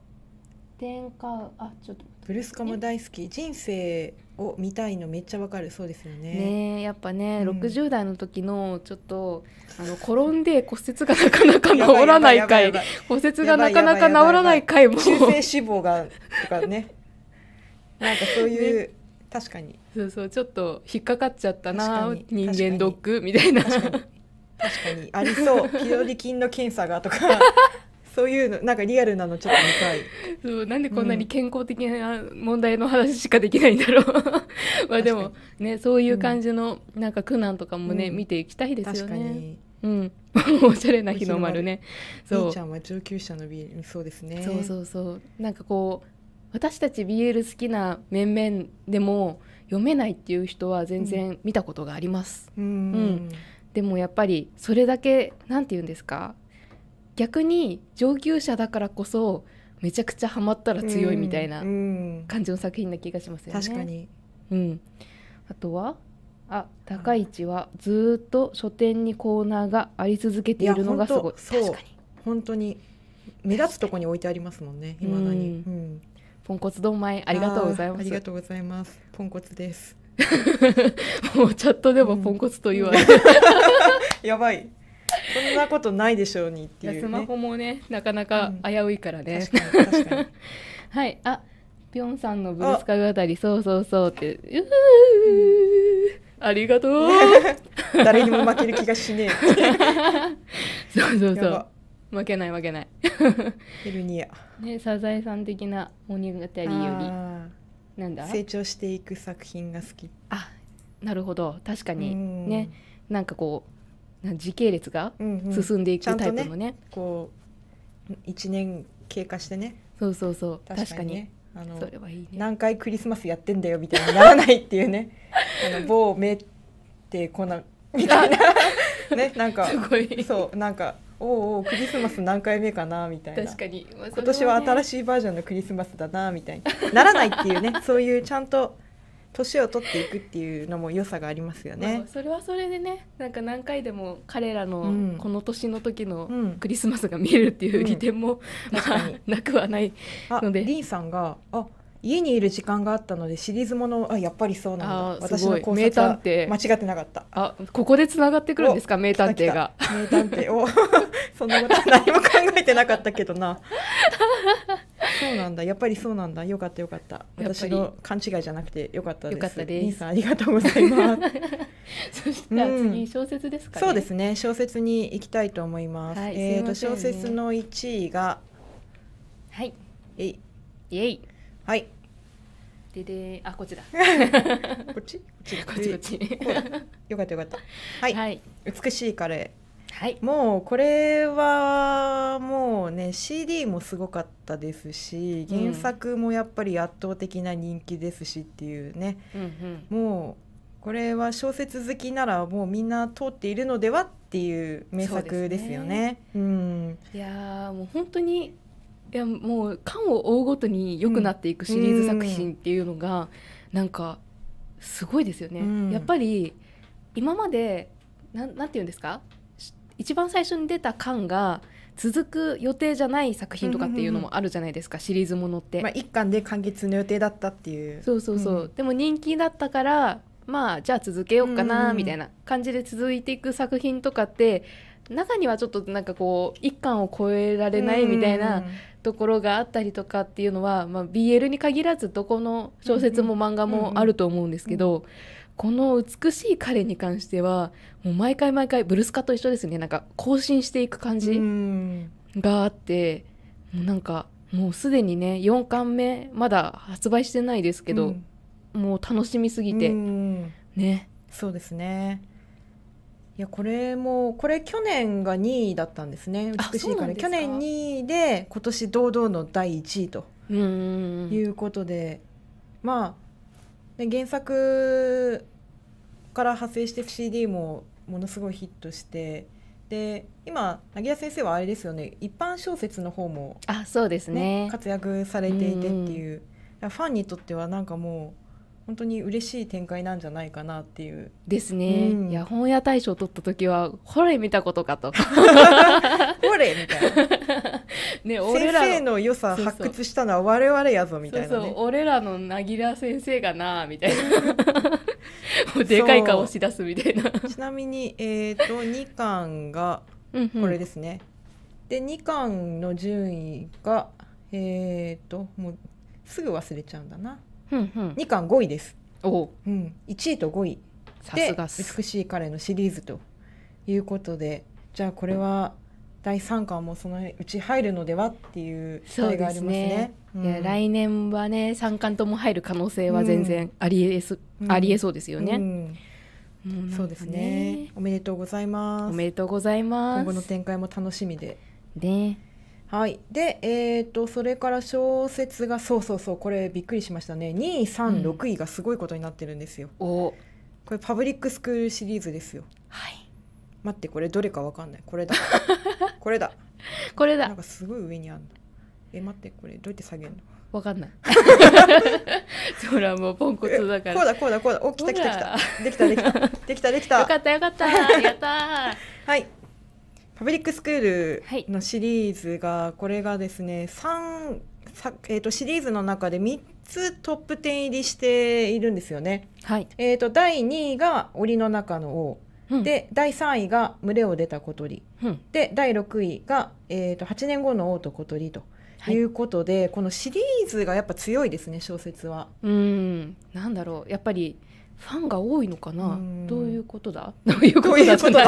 S2: 天下あちょっとブルスカム大好き人生を見たいのめっちゃわかるそうですよね
S1: ねやっぱね、うん、代の時のちょっとあの転
S2: んで骨折がなかなか 治らない回骨折がなかなか治らない回も中性脂肪がとかね なんかそういう、ね、確かにそうそ
S1: うちょっと引っかかっちゃったな人間ドックみたいな確かにあ
S2: りそう ピロリ菌の検査がとかそういうのなんかリアルなのちょっと見たい
S1: そうなんでこんなに健康的な問題の話しかできないんだろう まあでもねそういう感じの、なんか苦難とかもね、うん、見ていきたいですよねうん、
S2: おしゃれな日の丸ね。そう。ちゃんは上級者のビール、そうですね。そうそうそう。な
S1: んかこう私たち BL 好きな面々でも読めないっていう人は全然見たことがあります。うん、うん、でもやっぱりそれだけ何て言うんですか逆に上級者だからこそめちゃくちゃハマったら強いみたいな感じの作品な気がしますよね。確かに、うん、あとはあ高市はずっと書店にコーナーがあり続けているのがすごい。いそう
S2: 本当に目立つとこに置いてありますもんねいまだに。うんポンコツどんまいありがとうございますありがとうございますポンコツです もうチャットでもポンコツと言われる、うん、やばいそんなことないでしょうにっていう、ね、スマホ
S1: もねなかなか危ういからね、うん、確かに確かにはいあぴょんさんのブルスカ語りそうそうそうってううありがとう 誰にも負ける気がしねえ そうそうそう負けない負けないヘルニアねサザエさん的な物語よりなんだ成長していく作品が好きあなるほど確かにねなんかこう時系列が
S2: 進んでいくタイプのねうんうんね、こう1年経過してねそうそうそう確かに、ねかに、あのそれはいい、ね、何回クリスマスやってんだよみたいにならないっていうね あの某目ってこんなみたいなねなんかすごいそうなんかおうおうクリスマス何回目かなみたいな確か
S1: に、まあね、今年は新し
S2: いバージョンのクリスマスだなみたいにならないっていうねそういうちゃんと年を取っていくっていうのも良さがありますよね、まあ、
S1: それはそれでねなんか何回でも彼らのこ
S2: の年の時のクリスマスが見えるっていう利点も、うんうん、まあ、なくはないので。リンさんがあ家にいる時間があったのでシリーズものあやっぱりそうなんだ私の考察は間違ってなかったあ
S1: ここでつながってくるんですか名探偵が
S2: 名探偵を そんなこと 何も考えてなかったけどなそうなんだやっぱりそうなんだよかったよかった私の勘違いじゃなくてよかったですよかったですさんありがとうございます そし
S1: 小説ですか、ねうそうで
S2: すね小説に行きたいと思います、はい、えっ、ー、と、小説の1位がはいえいイエイはいでであこっちだ こっち こっちこっちこっち よかったよかったはい、はい、美しいカレーはいもうこれはもうね CD もすごかったですし原作もやっぱり圧倒的な人気ですしっていうね、うんもうこれは小説好きならもうみんな通っているのではっていう名作ですよね。うねうん、
S1: いやもう本当にいやもう巻を追うごとに良くなっていくシリーズ作品っていうのが、うなんかすごいですよね、うん、やっぱり今までななんて言うんですか一番最初に出た缶が続く予定じゃない作品とかっていうのもあるじゃないですか、うんうんうん、シリーズものって、まあ、一巻で完結の予定だったっていうそうそうそう、うん、でも人気だったからまあじゃあ続けようかなみたいな感じで続いていく作品とかって中にはちょっとなんかこう一巻を超えられないみたいな、うんうんところがあったりとかっていうのは、まあ、BL に限らずどこの小説も漫画もあると思うんですけど、この美しい彼に関してはもう毎回毎回ブルスカと一緒ですねなんか更新していく感じがあって、うん、もうなんかもうすでにね4巻目まだ発売してないですけど、うん、もう楽しみすぎて、
S2: ねそうですねいやこれもこれ去年が2位だったんですね美しいから去年2位で今年堂々の第1位ということでまあ、で原作から発生して CD もものすごいヒットしてで今凪谷先生はあれですよね一般小説の方も、ね、あそうですね活躍されていてっていう、うファンにとってはなんかもう本当に嬉しい展開なんじゃないかなっていうですね、うん、いや
S1: 本屋大賞取った時はほれ見たことかと
S2: ほれみたいなね先生の良さ発掘したのは我々やぞみたいな、ね、そうそう
S1: 俺らのなぎら先生がなみたいな
S2: でかい顔しだすみたいなちなみにえっ、ー、と2巻がこれですね、うんうん、で2巻の順位がえっ、ー、ともうすぐ忘れちゃうんだな2巻五位です、おうん、一位と五位さすで美しい彼のシリーズということでじゃあこれは第三巻もそのうち入るのではっていう期待がありますね。
S1: すねうん、来年はね三巻とも入る可能性は全然ありえす、うん、ありえそうですよね。うん
S2: うん、ねそうですね。おめでとうございます。おめでとうございます。今後の展開も楽しみで。ね。はい、で、えーと、それから小説がそうそうそうこれびっくりしましたね2位3位6位がすごいことになってるんですよ。うん、おこれパブリックスクールシリーズですよ。はい待ってこれどれかわかんないこれだ これだこれだなんかすごい上にあるのえ待ってこれどうやって下げるのわかんないほら もうポンコツだからこうだこうだこうだお来た来た来たできたできたできたできた よかったよかったやったはいパブリックスクールのシリーズが、これがですね3さ、えー、とシリーズの中で3つトップ10入りしているんですよね。はい、えと第2位が「檻の中の王」うん、で第3位が「群れを出た小鳥」うん、で第6位が、えーと「8年後の王と小鳥」と。いうことで、はい、このシリーズがやっぱ強いですね小説は。うんなんだろうやっぱりファ
S1: ンが多いのかなどういうことだ どういうことだ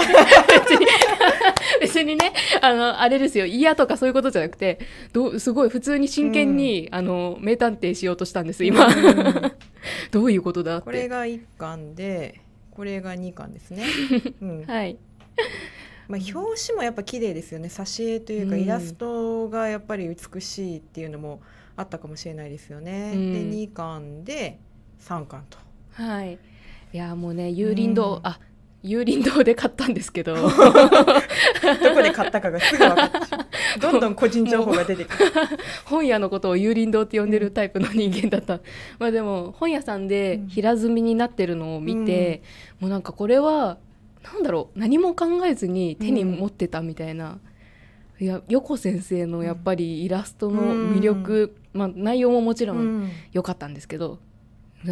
S1: 別にね、あの、あれですよ、嫌とかそういうことじゃなくて、どうすごい普通に真剣に、あの、名探偵しようとしたんです、今。う どういうことだって。これが1
S2: 巻で、これが2巻ですね。うん、はい。まあ、表紙もやっぱ綺麗ですよね挿絵というかイラストがやっぱり美しいっていうのもあったかもしれないですよね。で2巻で3巻と
S1: はい。いや
S2: もうね油林堂、あ幽林堂で買ったんですけど どこで買った
S1: かがすぐ分かっう。どんどん個人情報が出てくる 本屋のことを油林堂って呼んでるタイプの人間だった、まあでも本屋さんで平積みになってるのを見て、うん、もうなんかこれはなんだろう何も考えずに手に持ってたみたいな、うん、いや横先生のやっぱりイラストの魅力、まあ、内容ももちろん良かったんですけど、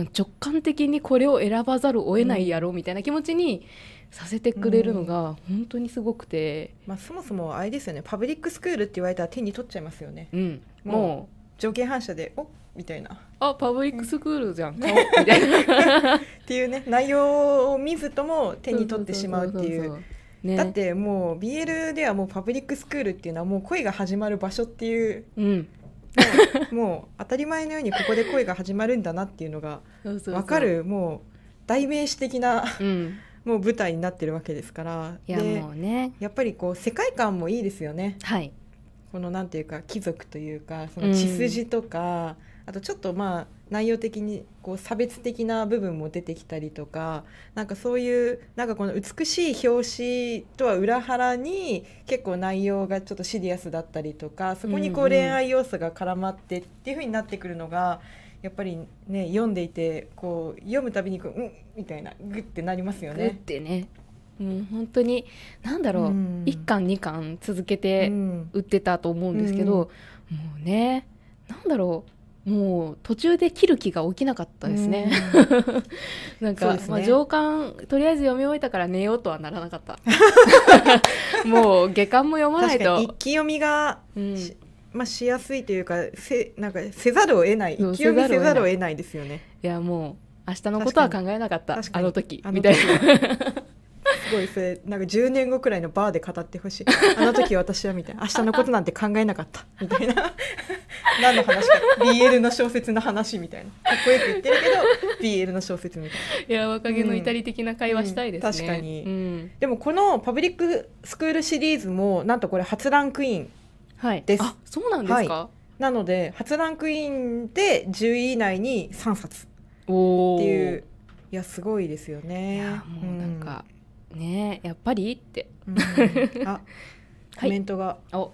S1: 直感的にこれを選ばざるを得ないやろみたいな気持
S2: ちにさせてくれるのが本当にすごくて、うん、まあ、そもそもあれですよねパブリックスクールって言われたら手に取っちゃいますよね、うん、もう条件反射でおみたいなあパブリックスクールじゃん、うん、みたいなっていうね内容を見ずとも手に取ってしまうっていう。ね、だってもう BL ではもうパブリックスクールっていうのはもう恋が始まる場所っていう、もう 当たり前のようにここで恋が始まるんだなっていうのが分かるもう代名詞的な、うん、もう舞台になってるわけですからいやもう、ね、やっぱりこう世界観もいいですよね。はい、このなんていうか貴族というかその血筋とか、うん、あとちょっとまあ内容的にこう差別的な部分も出てきたりとかなんかそういうなんかこの美しい表紙とは裏腹に結構内容がちょっとシリアスだったりとかそこにこう恋愛要素が絡まってっていうふうになってくるのが。やっぱりね読んでいてこう読むたびにこううんみたいなグってなりますよね。ってね
S1: うん本当に何だろう、うん、1巻2巻続けて売ってたと思うんですけど、うん、もうね何だろうもう途中で切る気が起きなかったですね。ん なんか、ね、まあ、上巻とりあえず読み終えたから寝ようとはならなかった。もう下巻も読まないと。一
S2: 気読みが、うん、まあしやすいというかせなんかせざるを得ない一気読みせざるを得ないですよね。いやもう明日のことは考えなかったあの時みたいな。ごいそれなんか10年後くらいのバーで語ってほしいあの時私はみたいな明日のことなんて考えなかったみたいな何の話か BL の小説の話みたいなかっこよく言ってるけど BL の小説みたいないや若気の至り的な会話したいですね、うんうん、確かに、うん、でもこのパブリックスクールシリーズもなんとこれ初ランクインです、はい、あそうなんですか、はい、なので初ランクインで10位以内に3冊っていういやすごいですよねいやもうなんか、ねやっぱりって、うん、あコメントが、は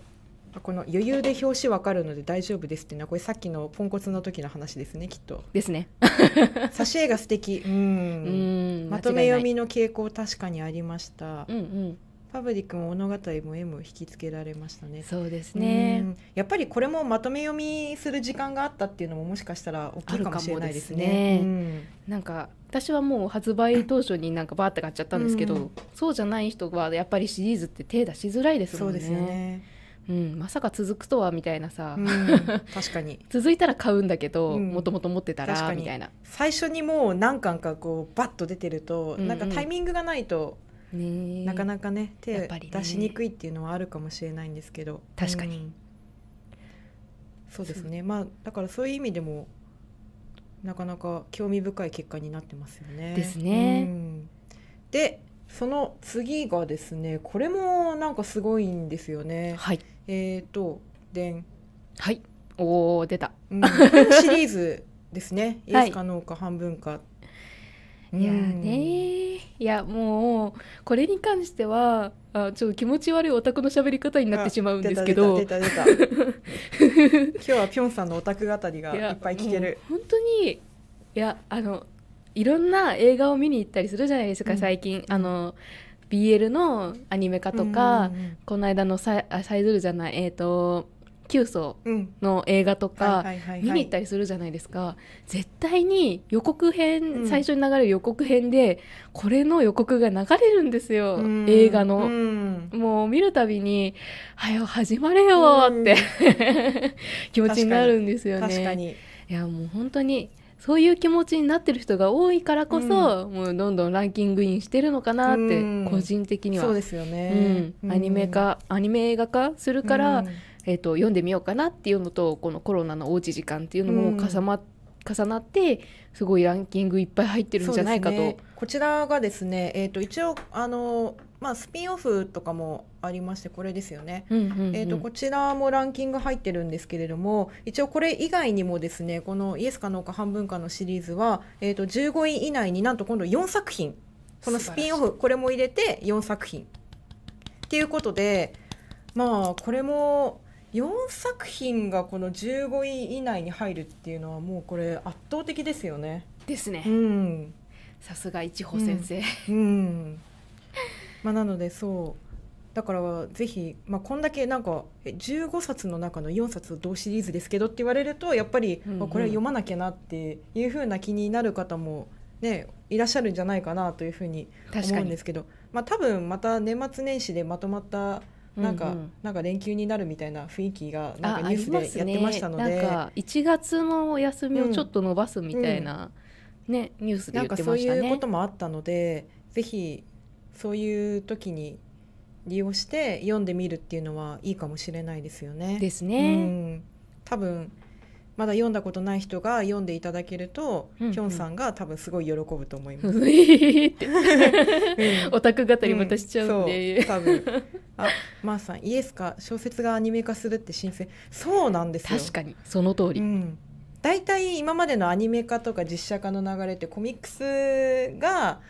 S2: い、この余裕で表紙わかるので大丈夫ですっていうのはこれさっきのポンコツの時の話ですねきっとですね 挿絵が素敵うんまとめ読みの傾向確かにありました、うんうん、パブリックも物語も絵も引き付けられましたね。そうですね、うん、やっぱりこれもまとめ読みする時間があったっていうのももしかしたら大きいかもしれないですね。すね
S1: うん、なんか私はもう発売当初になんかバーって買っちゃったんですけど、うん、そうじゃない人はやっぱりシリーズって手出しづらいですもんね。そうですねうん、まさか続くとはみたいなさ、うん、確かに 続いたら買うんだけどもともと持って
S2: たらみたいな最初にもう何巻かこうバッと出てると、うんうん、なんかタイミングがないとなかなかね手出しにくいっていうのはあるかもしれないんですけど、確かに、うん、そうですねまあだからそういう意味でもなかなか興味深い結果になってますよね。ですね。うん、でその次がですねこれもなんかすごいんですよね。はい、えっ、ー、とでんはいおお出た、うん、シリーズですね「イ エスかノーか半分か」っいやね
S1: いやもうこれに関してはあちょっと気持ち悪いオタクの喋り方になってしまうんですけど 今日
S2: はぴょんさんのオタク語りがいっぱい聞ける
S1: 本当にいやあのいろんな映画を見に行ったりするじゃないですか、うん、最近あの BL のアニメ化とか、うんうんうん、この間のサイズルじゃないえっ、ー、と急走の映画とか見に行ったりするじゃないですか絶対に予告編、最初に流れる予告編でこれの予告が流れるんですよ、うん、映画の、うん、もう見るたびに「はよ始まれよ」って
S2: 気持ちになるんですよね。
S1: いやもう本当にそういう気持ちになってる人が多いからこそ、うん、もうどんどんランキングインしてるのかなって個人的には、うん、そうですよね、うん、アニメ化、アニメ映画化するから、えーと、読んでみようかなっていうのとこのコロナのおうち時間っていうのも重ま重なってすごいランキングいっぱい入ってるんじゃないかと。ね、
S2: こちらがですね、えーと、一応あの、まあ、スピンオフとかもありましてこれですよね、うんうんうん、えーと、こちらもランキング入ってるんですけれども一応これ以外にもですねこの「イエスかノーか半分か」のシリーズは、えーと、15位以内になんと今度4作品このスピンオフこれも入れて4作品っていうことでまあこれも。4作品がこの15位以内に入るっていうのはもうこれ圧倒的ですよね。ですね。さすが一穂先生、うん、うん、まあ、なのでそうだからぜひ、まあ、こんだけなんか15冊の中の4冊同シリーズですけどって言われるとやっぱり、まこれは読まなきゃなっていうふうな気になる方も、ね、いらっしゃるんじゃないかなというふうに思うんですけど、まあ、多分また年末年始でまとまったなんか、うんうん、なんか連休になるみたいな雰囲気がなんかニュースでやってましたので、ね、1
S1: 月のお休みをちょっと伸ばすみたいな、
S2: うん、ねニュースで言ってましたね。そういうこともあったのでぜひそういう時に利用して読んでみるっていうのはいいかもしれないですよね。ですね。うん、多分まだ読んだことない人が読んでいただけると、うんうん、ヒョンさんが多分すごい喜ぶと思います。オタク語りまたしちゃうんで、うん、多分あマー、さんイエスか小説がアニメ化するって申請そうなんですよ確かにその通り、うん大体今までのアニメ化とか実写化の流れってコミックスが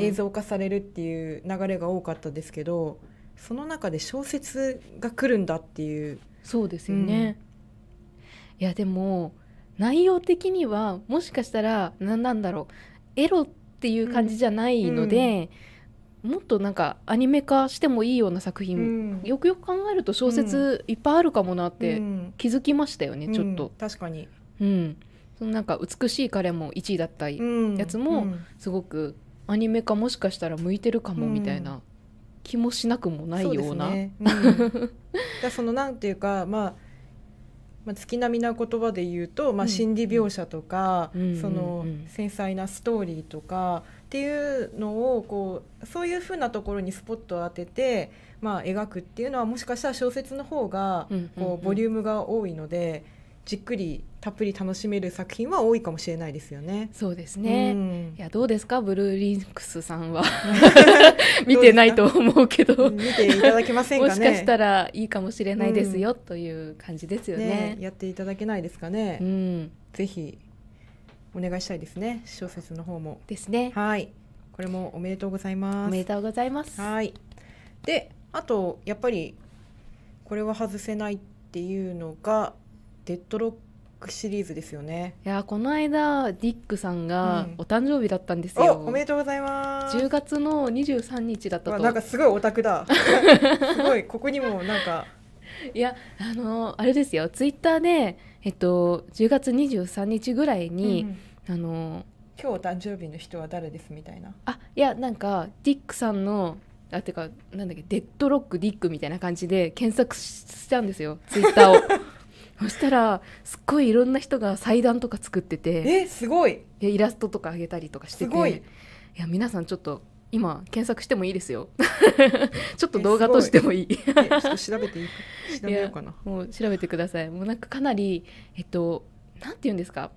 S2: 映像化されるっていう流れが多かったですけど、うんうん、その中で小説が来るんだっていうそうですよね、うん
S1: いやでも内容的にはもしかしたら何なんだろうエロっていう感じじゃないので、うんうん、もっとなんかアニメ化してもいいような作品、うん、よくよく考えると小説いっぱいあるかもなって気づきましたよね、ちょっ
S2: と。確かに、
S1: うん、そのなんか美しい彼も1位だったやつもすごくアニメ化もしかしたら向いてるかもみたいな気もしなくもないような。そ、ね、
S2: のなんていうかまあまあ、月並みな言葉で言うと、まあ、心理描写とか、うん、その繊細なストーリーとかっていうのをこうそういうふうなところにスポットを当てて、まあ、描くっていうのはもしかしたら小説の方がこうボリュームが多いのでじっくりたっぷり楽しめる作品は多いかもしれないですよね。そうですね。うん、いやどうですかブルーリンクスさんは 見てないと思うけど
S1: 見ていただけませんか、ね、もしかしたらいいかもしれないです
S2: よ、うん、という感じですよね、ね、やっていただけないですかね。うん、ぜひお願いしたいですね。小説の方もですね。はい。これもおめでとうございます。おめでとうございます。はい。で、あとやっぱりこれは外せないっていうのがデッドロッククシリーズですよね
S1: いやこの間ディックさんがお誕生日だったんですよ、うん、おめでと
S2: うございま
S1: す10月の23日だったとなん
S2: かすごいオタクだ すごいここにもなんか
S1: いやあのあれですよツイッターでえっと10月23日ぐらいに、
S2: うん、あの今日誕生日の人は誰ですみたいなあ
S1: いやなんかディックさんのあてかなんだっけデッドロックディックみたいな感じで検索したんですよツイッターを そしたらすっごいいろんな人が祭壇とか作っててえすごいイラストとかあげたりとかしてていや皆さんちょっと今検索してもいいですよ ちょっと動画としてもいいちょっ
S2: と調べていい調べようか
S1: なもう調べてくださいもうなんかかなりえっとなんて言うんですか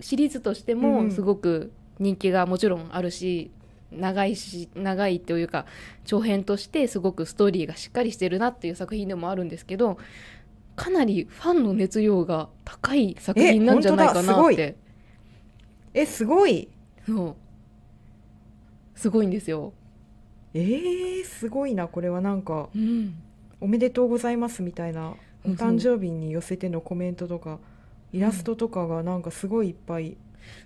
S1: シリーズとしてもすごく人気がもちろんあるし、うん、長いし長いというか長編としてすごくストーリーがしっかりしてるなっていう作品でもあるんですけどかなりファンの熱量が高い作品なんじゃないかなって
S2: えすごいそうすごいんですよえー、すごいなこれはなんか、うん、おめでとうございますみたいなお誕生日に寄せてのコメントとか、イラストとかがなんかすごいいっぱい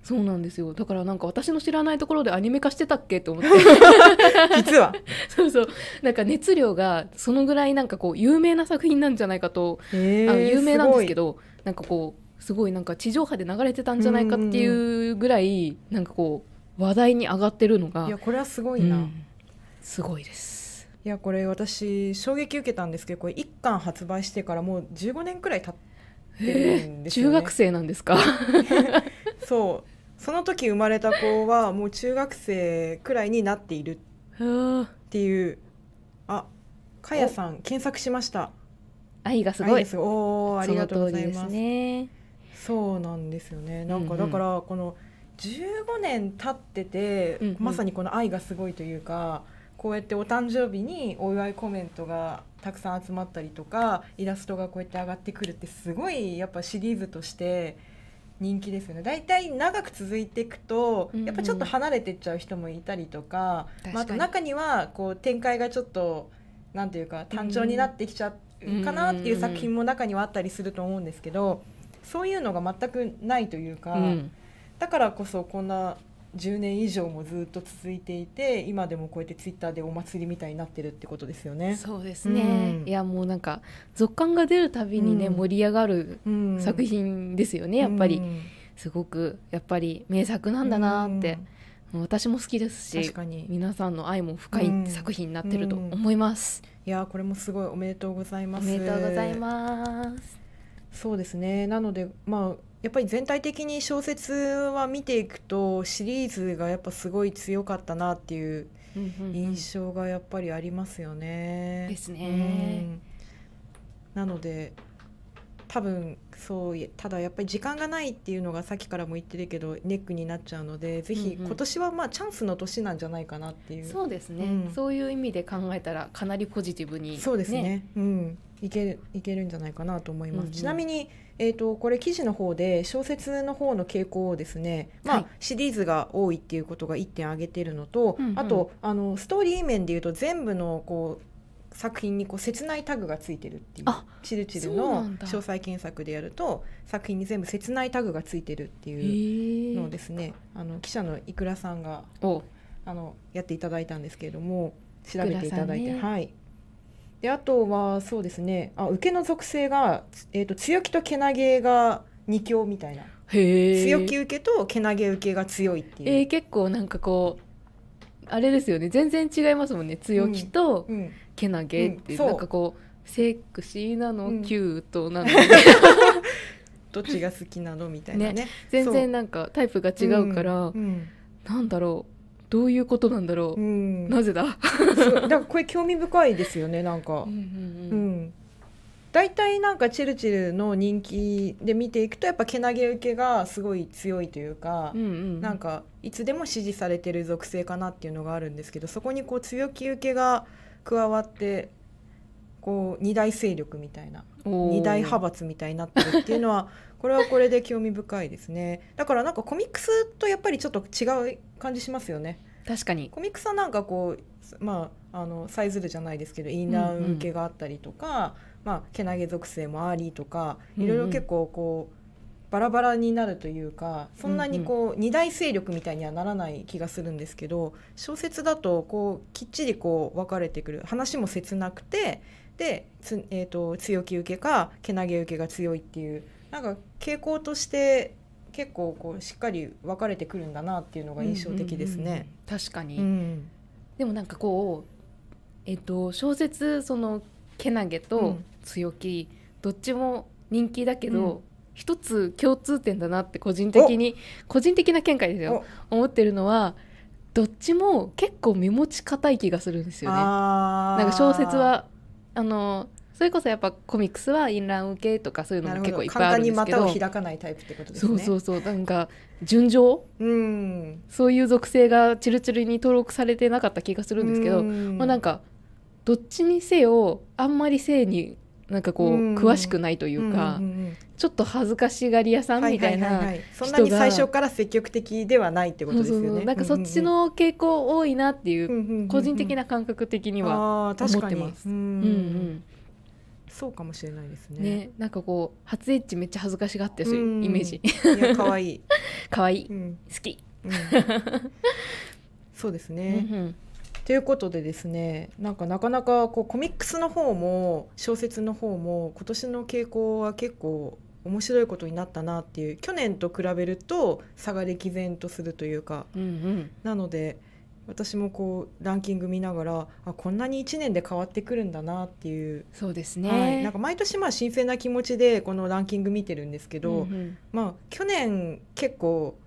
S2: そうなんですよだからなんか私の知らないところでアニメ化し
S1: てたっけと思って 実は そうそうなんか熱量がそのぐらいなんかこう有名な作品なんじゃないかと、あの有名なんですけどなんかこうすごいなんか地上波で流れてたんじゃないかっていうぐらいなんかこう話題に上がってるの
S2: がいやこれはすごいな、うん、すごいですいやこれ私衝撃受けたんですけどこれ1巻発売してからもう15年くらい経ってるんですよ、ね、中学生なんですか そうその時生まれた子はもう中学生くらいになっているっていうあかやさん検索しました愛がすごいすおありがとうございます、ね、そうなんですよねなんかだからこの15年経ってて、うんうん、まさにこの愛がすごいというかこうやってお誕生日にお祝いコメントがたくさん集まったりとかイラストがこうやって上がってくるってすごいやっぱシリーズとして人気ですよね大体長く続いていくと、うんうん、やっぱちょっと離れてっちゃう人もいたりとかまあ、あと中にはこう展開がちょっとなんていうか単調になってきちゃうかなっていう作品も中にはあったりすると思うんですけど、そういうのが全くないというか、うん、だからこそこんな10年以上もずっと続いていて今でもこうやってツイッターでお祭りみたいになってるってことですよね。そうですね、うん、
S1: いやもうなんか続感が出るたびにね、うん、盛り上がる作品ですよね、やっぱり、うん、すごくやっぱり名作なんだなって、も私も好きですし
S2: 皆さんの愛も深い作品になってると思います。いやこれもすごいおめでとうございます。おめでとうございます。そうですねなのでまあやっぱり全体的に小説は見ていくとシリーズがやっぱすごい強かったなっていう印象がやっぱりありますよね。ですね。なので多分そうただやっぱり時間がないっていうのがさっきからも言ってるけどネックになっちゃうのでぜひ今年はまあチャンスの年なんじゃないかなっていう、そうですね、うん、そういう意味で考えたらかなりポジティブに、ね、そうですね、うん、いけいけるんじゃないかなと思います。うんうん、ちなみにえーと、これ記事の方で小説の方の傾向をですね、まあ、はい、シリーズが多いっていうことが1点挙げてるのと、うんうん、あとあのストーリー面でいうと全部のこう作品にこう切ないタグがついてるっていうチルチルの詳細検索でやると作品に全部切ないタグがついてるっていうのをですねあの記者のいくらさんがあのやっていただいたんですけれども調べていただいて、ね、はいであとはそうですねあ受けの属性が、えーと、強気とけなげが二強みたいな強気受けとけなげ受けが強いっていう、えー、結構なんかこう
S1: あれですよね全然違いますもんね強気とけなげって、うんうん、なんかこうセクシーなの、うん、キュートなの どっちが好きなのみたいなね、ね、全然なんかタイプが違うから、うんうん、なんだろうどういう
S2: ことなんだろう、うん、なぜだそうだからこれ興味深いですよねなんか。うん、うんうん大体なんかチェルチェルの人気で見ていくとやっぱけなげ受けがすごい強いというか、なんかいつでも支持されてる属性かなっていうのがあるんですけどそこにこう強気受けが加わってこう二大勢力みたいな二大派閥みたいになってるっていうのは これはこれで興味深いですねだからなんかコミックスとやっぱりちょっと違う感じしますよね確かにコミックスはなんかこうまああのサイズルじゃないですけどインナー受けがあったりとか、うんうん、まあけなげ属性もありとかいろいろ結構こう、うんうんバラバラになるというかそんなにこう、うんうん、二大勢力みたいにはならない気がするんですけど小説だとこうきっちりこう分かれてくる話も切なくてでつ、えーと、強気受けかけなげ受けが強いっていうなんか傾向として結構こうしっかり分かれてくるんだなっていうのが印象的ですね。うんうんうん、確か
S1: に、うん、でもなんかこう、えーと、小説そのけなげと強気、うん、どっちも人気だけど、うん、一つ共通点だなって個人的に個人的な見解ですよ思ってるのはどっちも結構目持ち硬い気がするんですよね。
S2: な
S1: んか小説はあのそれこそやっぱコミックスはインラン受けとかそういうのも結構いっぱいあるんですけど簡単に股を開かないタイプってことですねそうそうそうなんか純情、うん、そういう属性がチルチルに登録されてなかった気がするんですけど、まあなんかどっちにせよあんまり
S2: 性になんかこう、詳しくないというか、
S1: ちょっと恥ずかしがり屋さんみたいなはいそんなに最初
S2: から積極的ではないってことですよねな
S1: んかそっちの傾向多いなっていう個人的な感覚的には思ってます。
S2: うんうんそうかもしれないです
S1: ね。ねなんかこう初エッチめっちゃ恥ずかしがってそういうイメージ。いや可愛い。
S2: 可愛いい、うん、好き。うん、そうですね。うんうん、ということでですねなんかなかなかこうコミックスの方も小説の方も今年の傾向は結構面白いことになったなっていう去年と比べると差が歴然とするというか、うんうん、なので私もこうランキング見ながらあこんなに1年で変わってくるんだなっていうそうですね、はい、なんか毎年まあ新鮮な気持ちでこのランキング見てるんですけど、うんうん、まあ、去年結構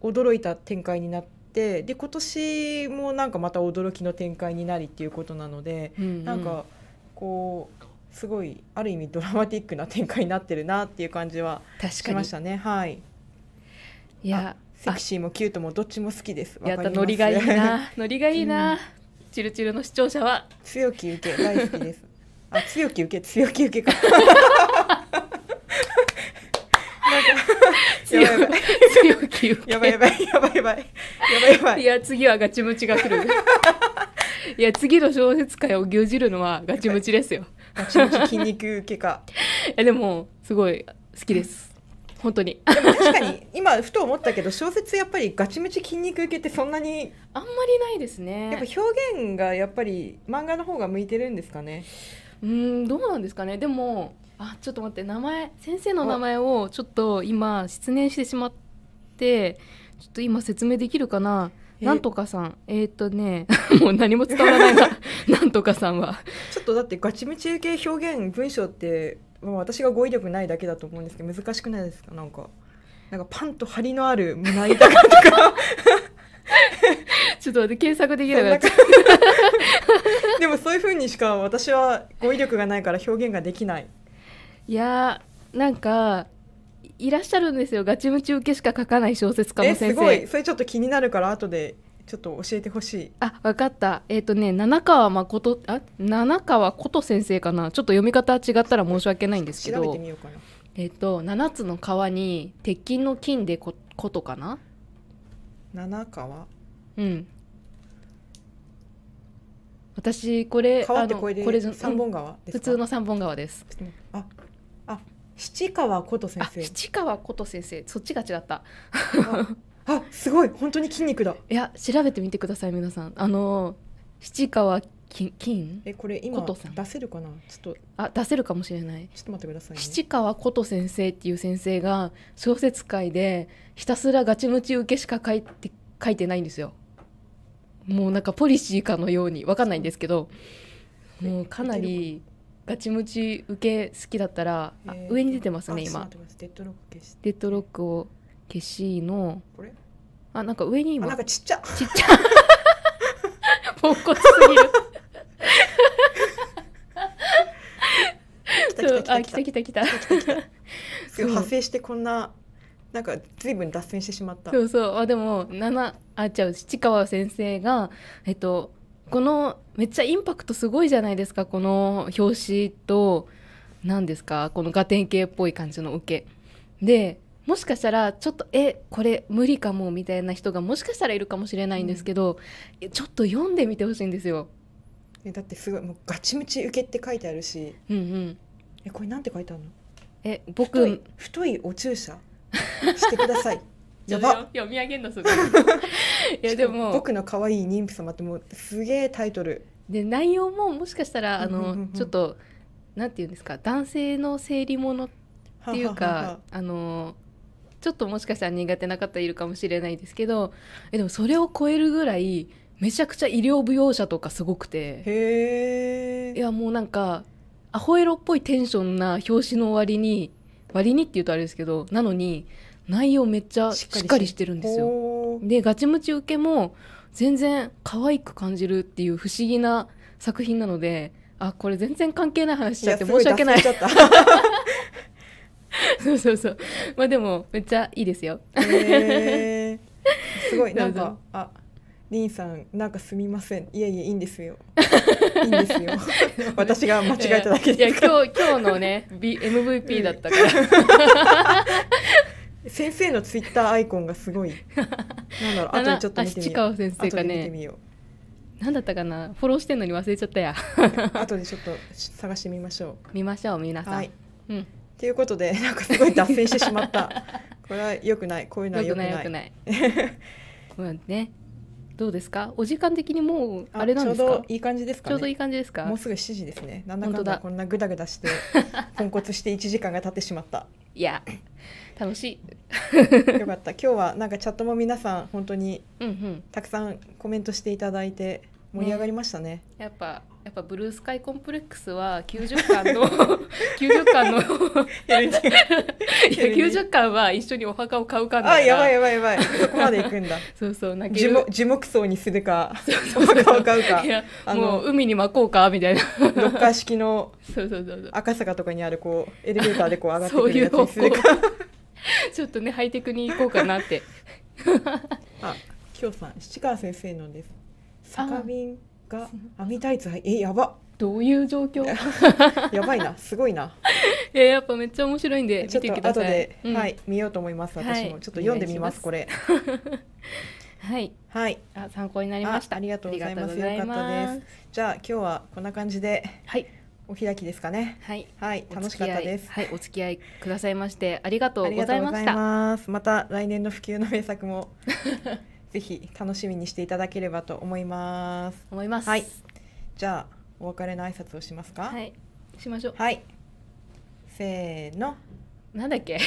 S2: 驚いた展開になって。てで今年もなんかまた驚きの展開になりっていうことなので、うんうん、なんかこうすごいある意味ドラマティックな展開になってるなっていう感じはしましたね。はい、いやセクシーもキュートもどっちも好きです。やったノリがいいな
S1: ノリがいいな、チルチルの視聴者は
S2: 強き受け大好きです。あ強き受け強き受けか
S1: 強気受けやばいやばいやばいやばいやばいやばいいや次はガチムチが来るいや次の小説会を牛耳るのはガチムチですよガチムチ筋肉系かい でもすごい好きです本当に
S2: でも確かに今ふと思ったけど小説やっぱりガチムチ筋肉系ってそんなにあんまりないですねやっぱ表現がやっぱり漫画の方が向いてるんですかねう
S1: んどうなんですかねでもあちょっと待って名前先生の名前をちょっと今失念してしまってちょっと今説明できるかななんとかさんえー、っとね もう何も伝わらないな
S2: なんとかさんはちょっとだってガチムチ系表現文章ってもう私が語彙力ないだけだと思うんですけど難しくないですかなんかなんかパンと張りのある胸板とか ちょっと待って検索できなかったでもそういうふうにしか私は語彙力がないから表現ができない
S1: いやなんかいらっしゃるんですよガチムチ受けしか書かない小説家の先生えすごいそ
S2: れちょっと気になるから後でちょっと教えてほしい
S1: あ分かったえっ、ー、とね七川誠あ七川琴先生かなちょっと読み方違ったら申し訳ないんですけど調べてみようかなえっ、ー、と七つの川に鉄筋の金でこことかな
S2: 七川うん私これ川ってこれで三本川
S1: ですか普通の三本川ですあ七川琴先生七川琴先生そっちが違ったあすごい本当に筋肉だ いや調べてみてください皆さんあの七川金金えこれ今出せるかなちょっとあ出せるかもしれないちょっと待ってください、ね、七川琴先生っていう先生が小説界でひたすらガチムチ受けしか書いて書いてないんですよもうなんかポリシーかのようにわかんないんですけどもうかなりガチムチ受け好きだったら、あ上に出てますね今
S2: デッドロック消し
S1: デッドロックを消しのあなんか上に今なんかちっちゃちっちゃ ポンコツすぎる
S2: あ来た来た来た派生してこんななんか随分脱線してしまったそう
S1: そうあでも七あ違う七川先生がえっとこのめっちゃインパクトすごいじゃないですかこの表紙と何ですかこのガテン系っぽい感じの受けでもしかしたらちょっとえこれ無理かもみたいな人がもしかしたらいるかもしれないんですけど、うん、ちょっと読んでみてほしいんですよえだってすごいもう
S2: ガチムチ受けって書いてあるしうんうんえこれなんて書いてあるのえ僕太いお注射 してくださいやば
S1: 読み上げるのすごい い
S2: やでも僕の可
S1: 愛い妊婦様ってもうすげえタイトルで内容ももしかしたらあの、うんうんうん、ちょっとなんていうんですか男性の生理ものっていうかはははあのちょっともしかしたら苦手な方いるかもしれないですけどえでもそれを超えるぐらいめちゃくちゃ医療舞踊者とかすごくてへいやもうなんかアホエロっぽいテンションな表紙の割に割にっていうとあれですけどなのに内容めっちゃしっかりしてるんですよ。でガチムチ受けも全然可愛く感じるっていう不思議な作品なのであこれ全然関係ない話しちゃって申し訳ない。い そうそうそうまあでもめ
S2: っちゃいいですよ。え
S1: ー、すごいなんか
S2: あリンさんなんかすみませんいやいやいいんですよ いいんですよ私が間違えただけでいや今
S1: 日今日のね、B、MVP だったから
S2: 先生のツイッターアイコンがすごいな
S1: んだろうあと ちょっと見てみよう先生がね何だったかなフォローしてんのに忘れちゃったや 後でちょっと探してみましょう見ましょう皆さん、はい、うん
S2: ということでなんかすごい脱線してしまったこれはよくないこういうのはよくないよくない まあ
S1: ねどうですかお時間的にもうあれなんですかちょうどい
S2: い感じですか、ね、ちょうどいい感じですかもうすぐ7時ですねなんだかんだこんなグダグダしてポンコツして1時間が経ってしまったいや楽しい よかった今日はなんかチャットも皆さん本当にたくさんコメントしていただいて盛り上がりましたね、ね、
S1: やっぱやっぱブルースカイコンプレックスは90巻の90 巻のや90巻は一緒にお墓を買うかあやばいやばいやばいそこまで行くんだ そうそう泣樹木樹木葬にする
S2: かお墓を買うかいもう海に巻こうかみたいなロッカー式の赤坂とかにあるこうエレベーターでこう上がってくるやつにするか
S1: ちょっとねハイテクに行こうかなって
S2: あきょうさん七川先生のです酒瓶が編みタイツえやばどういう状況 やばいなすごいないややっぱめっちゃ面白いんで見てくださいで、うん、はい見ようと思います私も、はい、ちょっと読んでみますこれ はい、はい、あ参考になりましたありがとうございますよかったですじゃあ今日はこんな感じではいお開きですかね。はい、はい、楽しかったです。はい、お付き合いくださいましてありがとうございました。ままた来年の普及の名作も ぜひ楽しみにしていただければと思います。思います。はい。じゃあお別れの挨拶をしますか。はい。しましょう。はい。せーの。なんだっけ。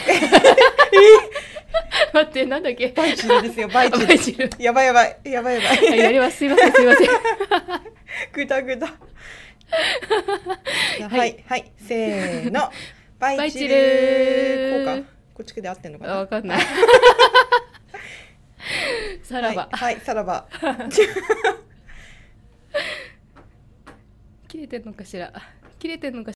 S2: 待ってなんだっけ。バイチルですよ。バイチル。やばいやばいやばいやばい。はい、やります。すいませんすいません。ぐだぐだ。はいはいせーの。バイチル。こうか。こっちで合ってんのかな。わかんない。さらば、はい、はい、さらば
S1: 切れてんのかしら切れてんのか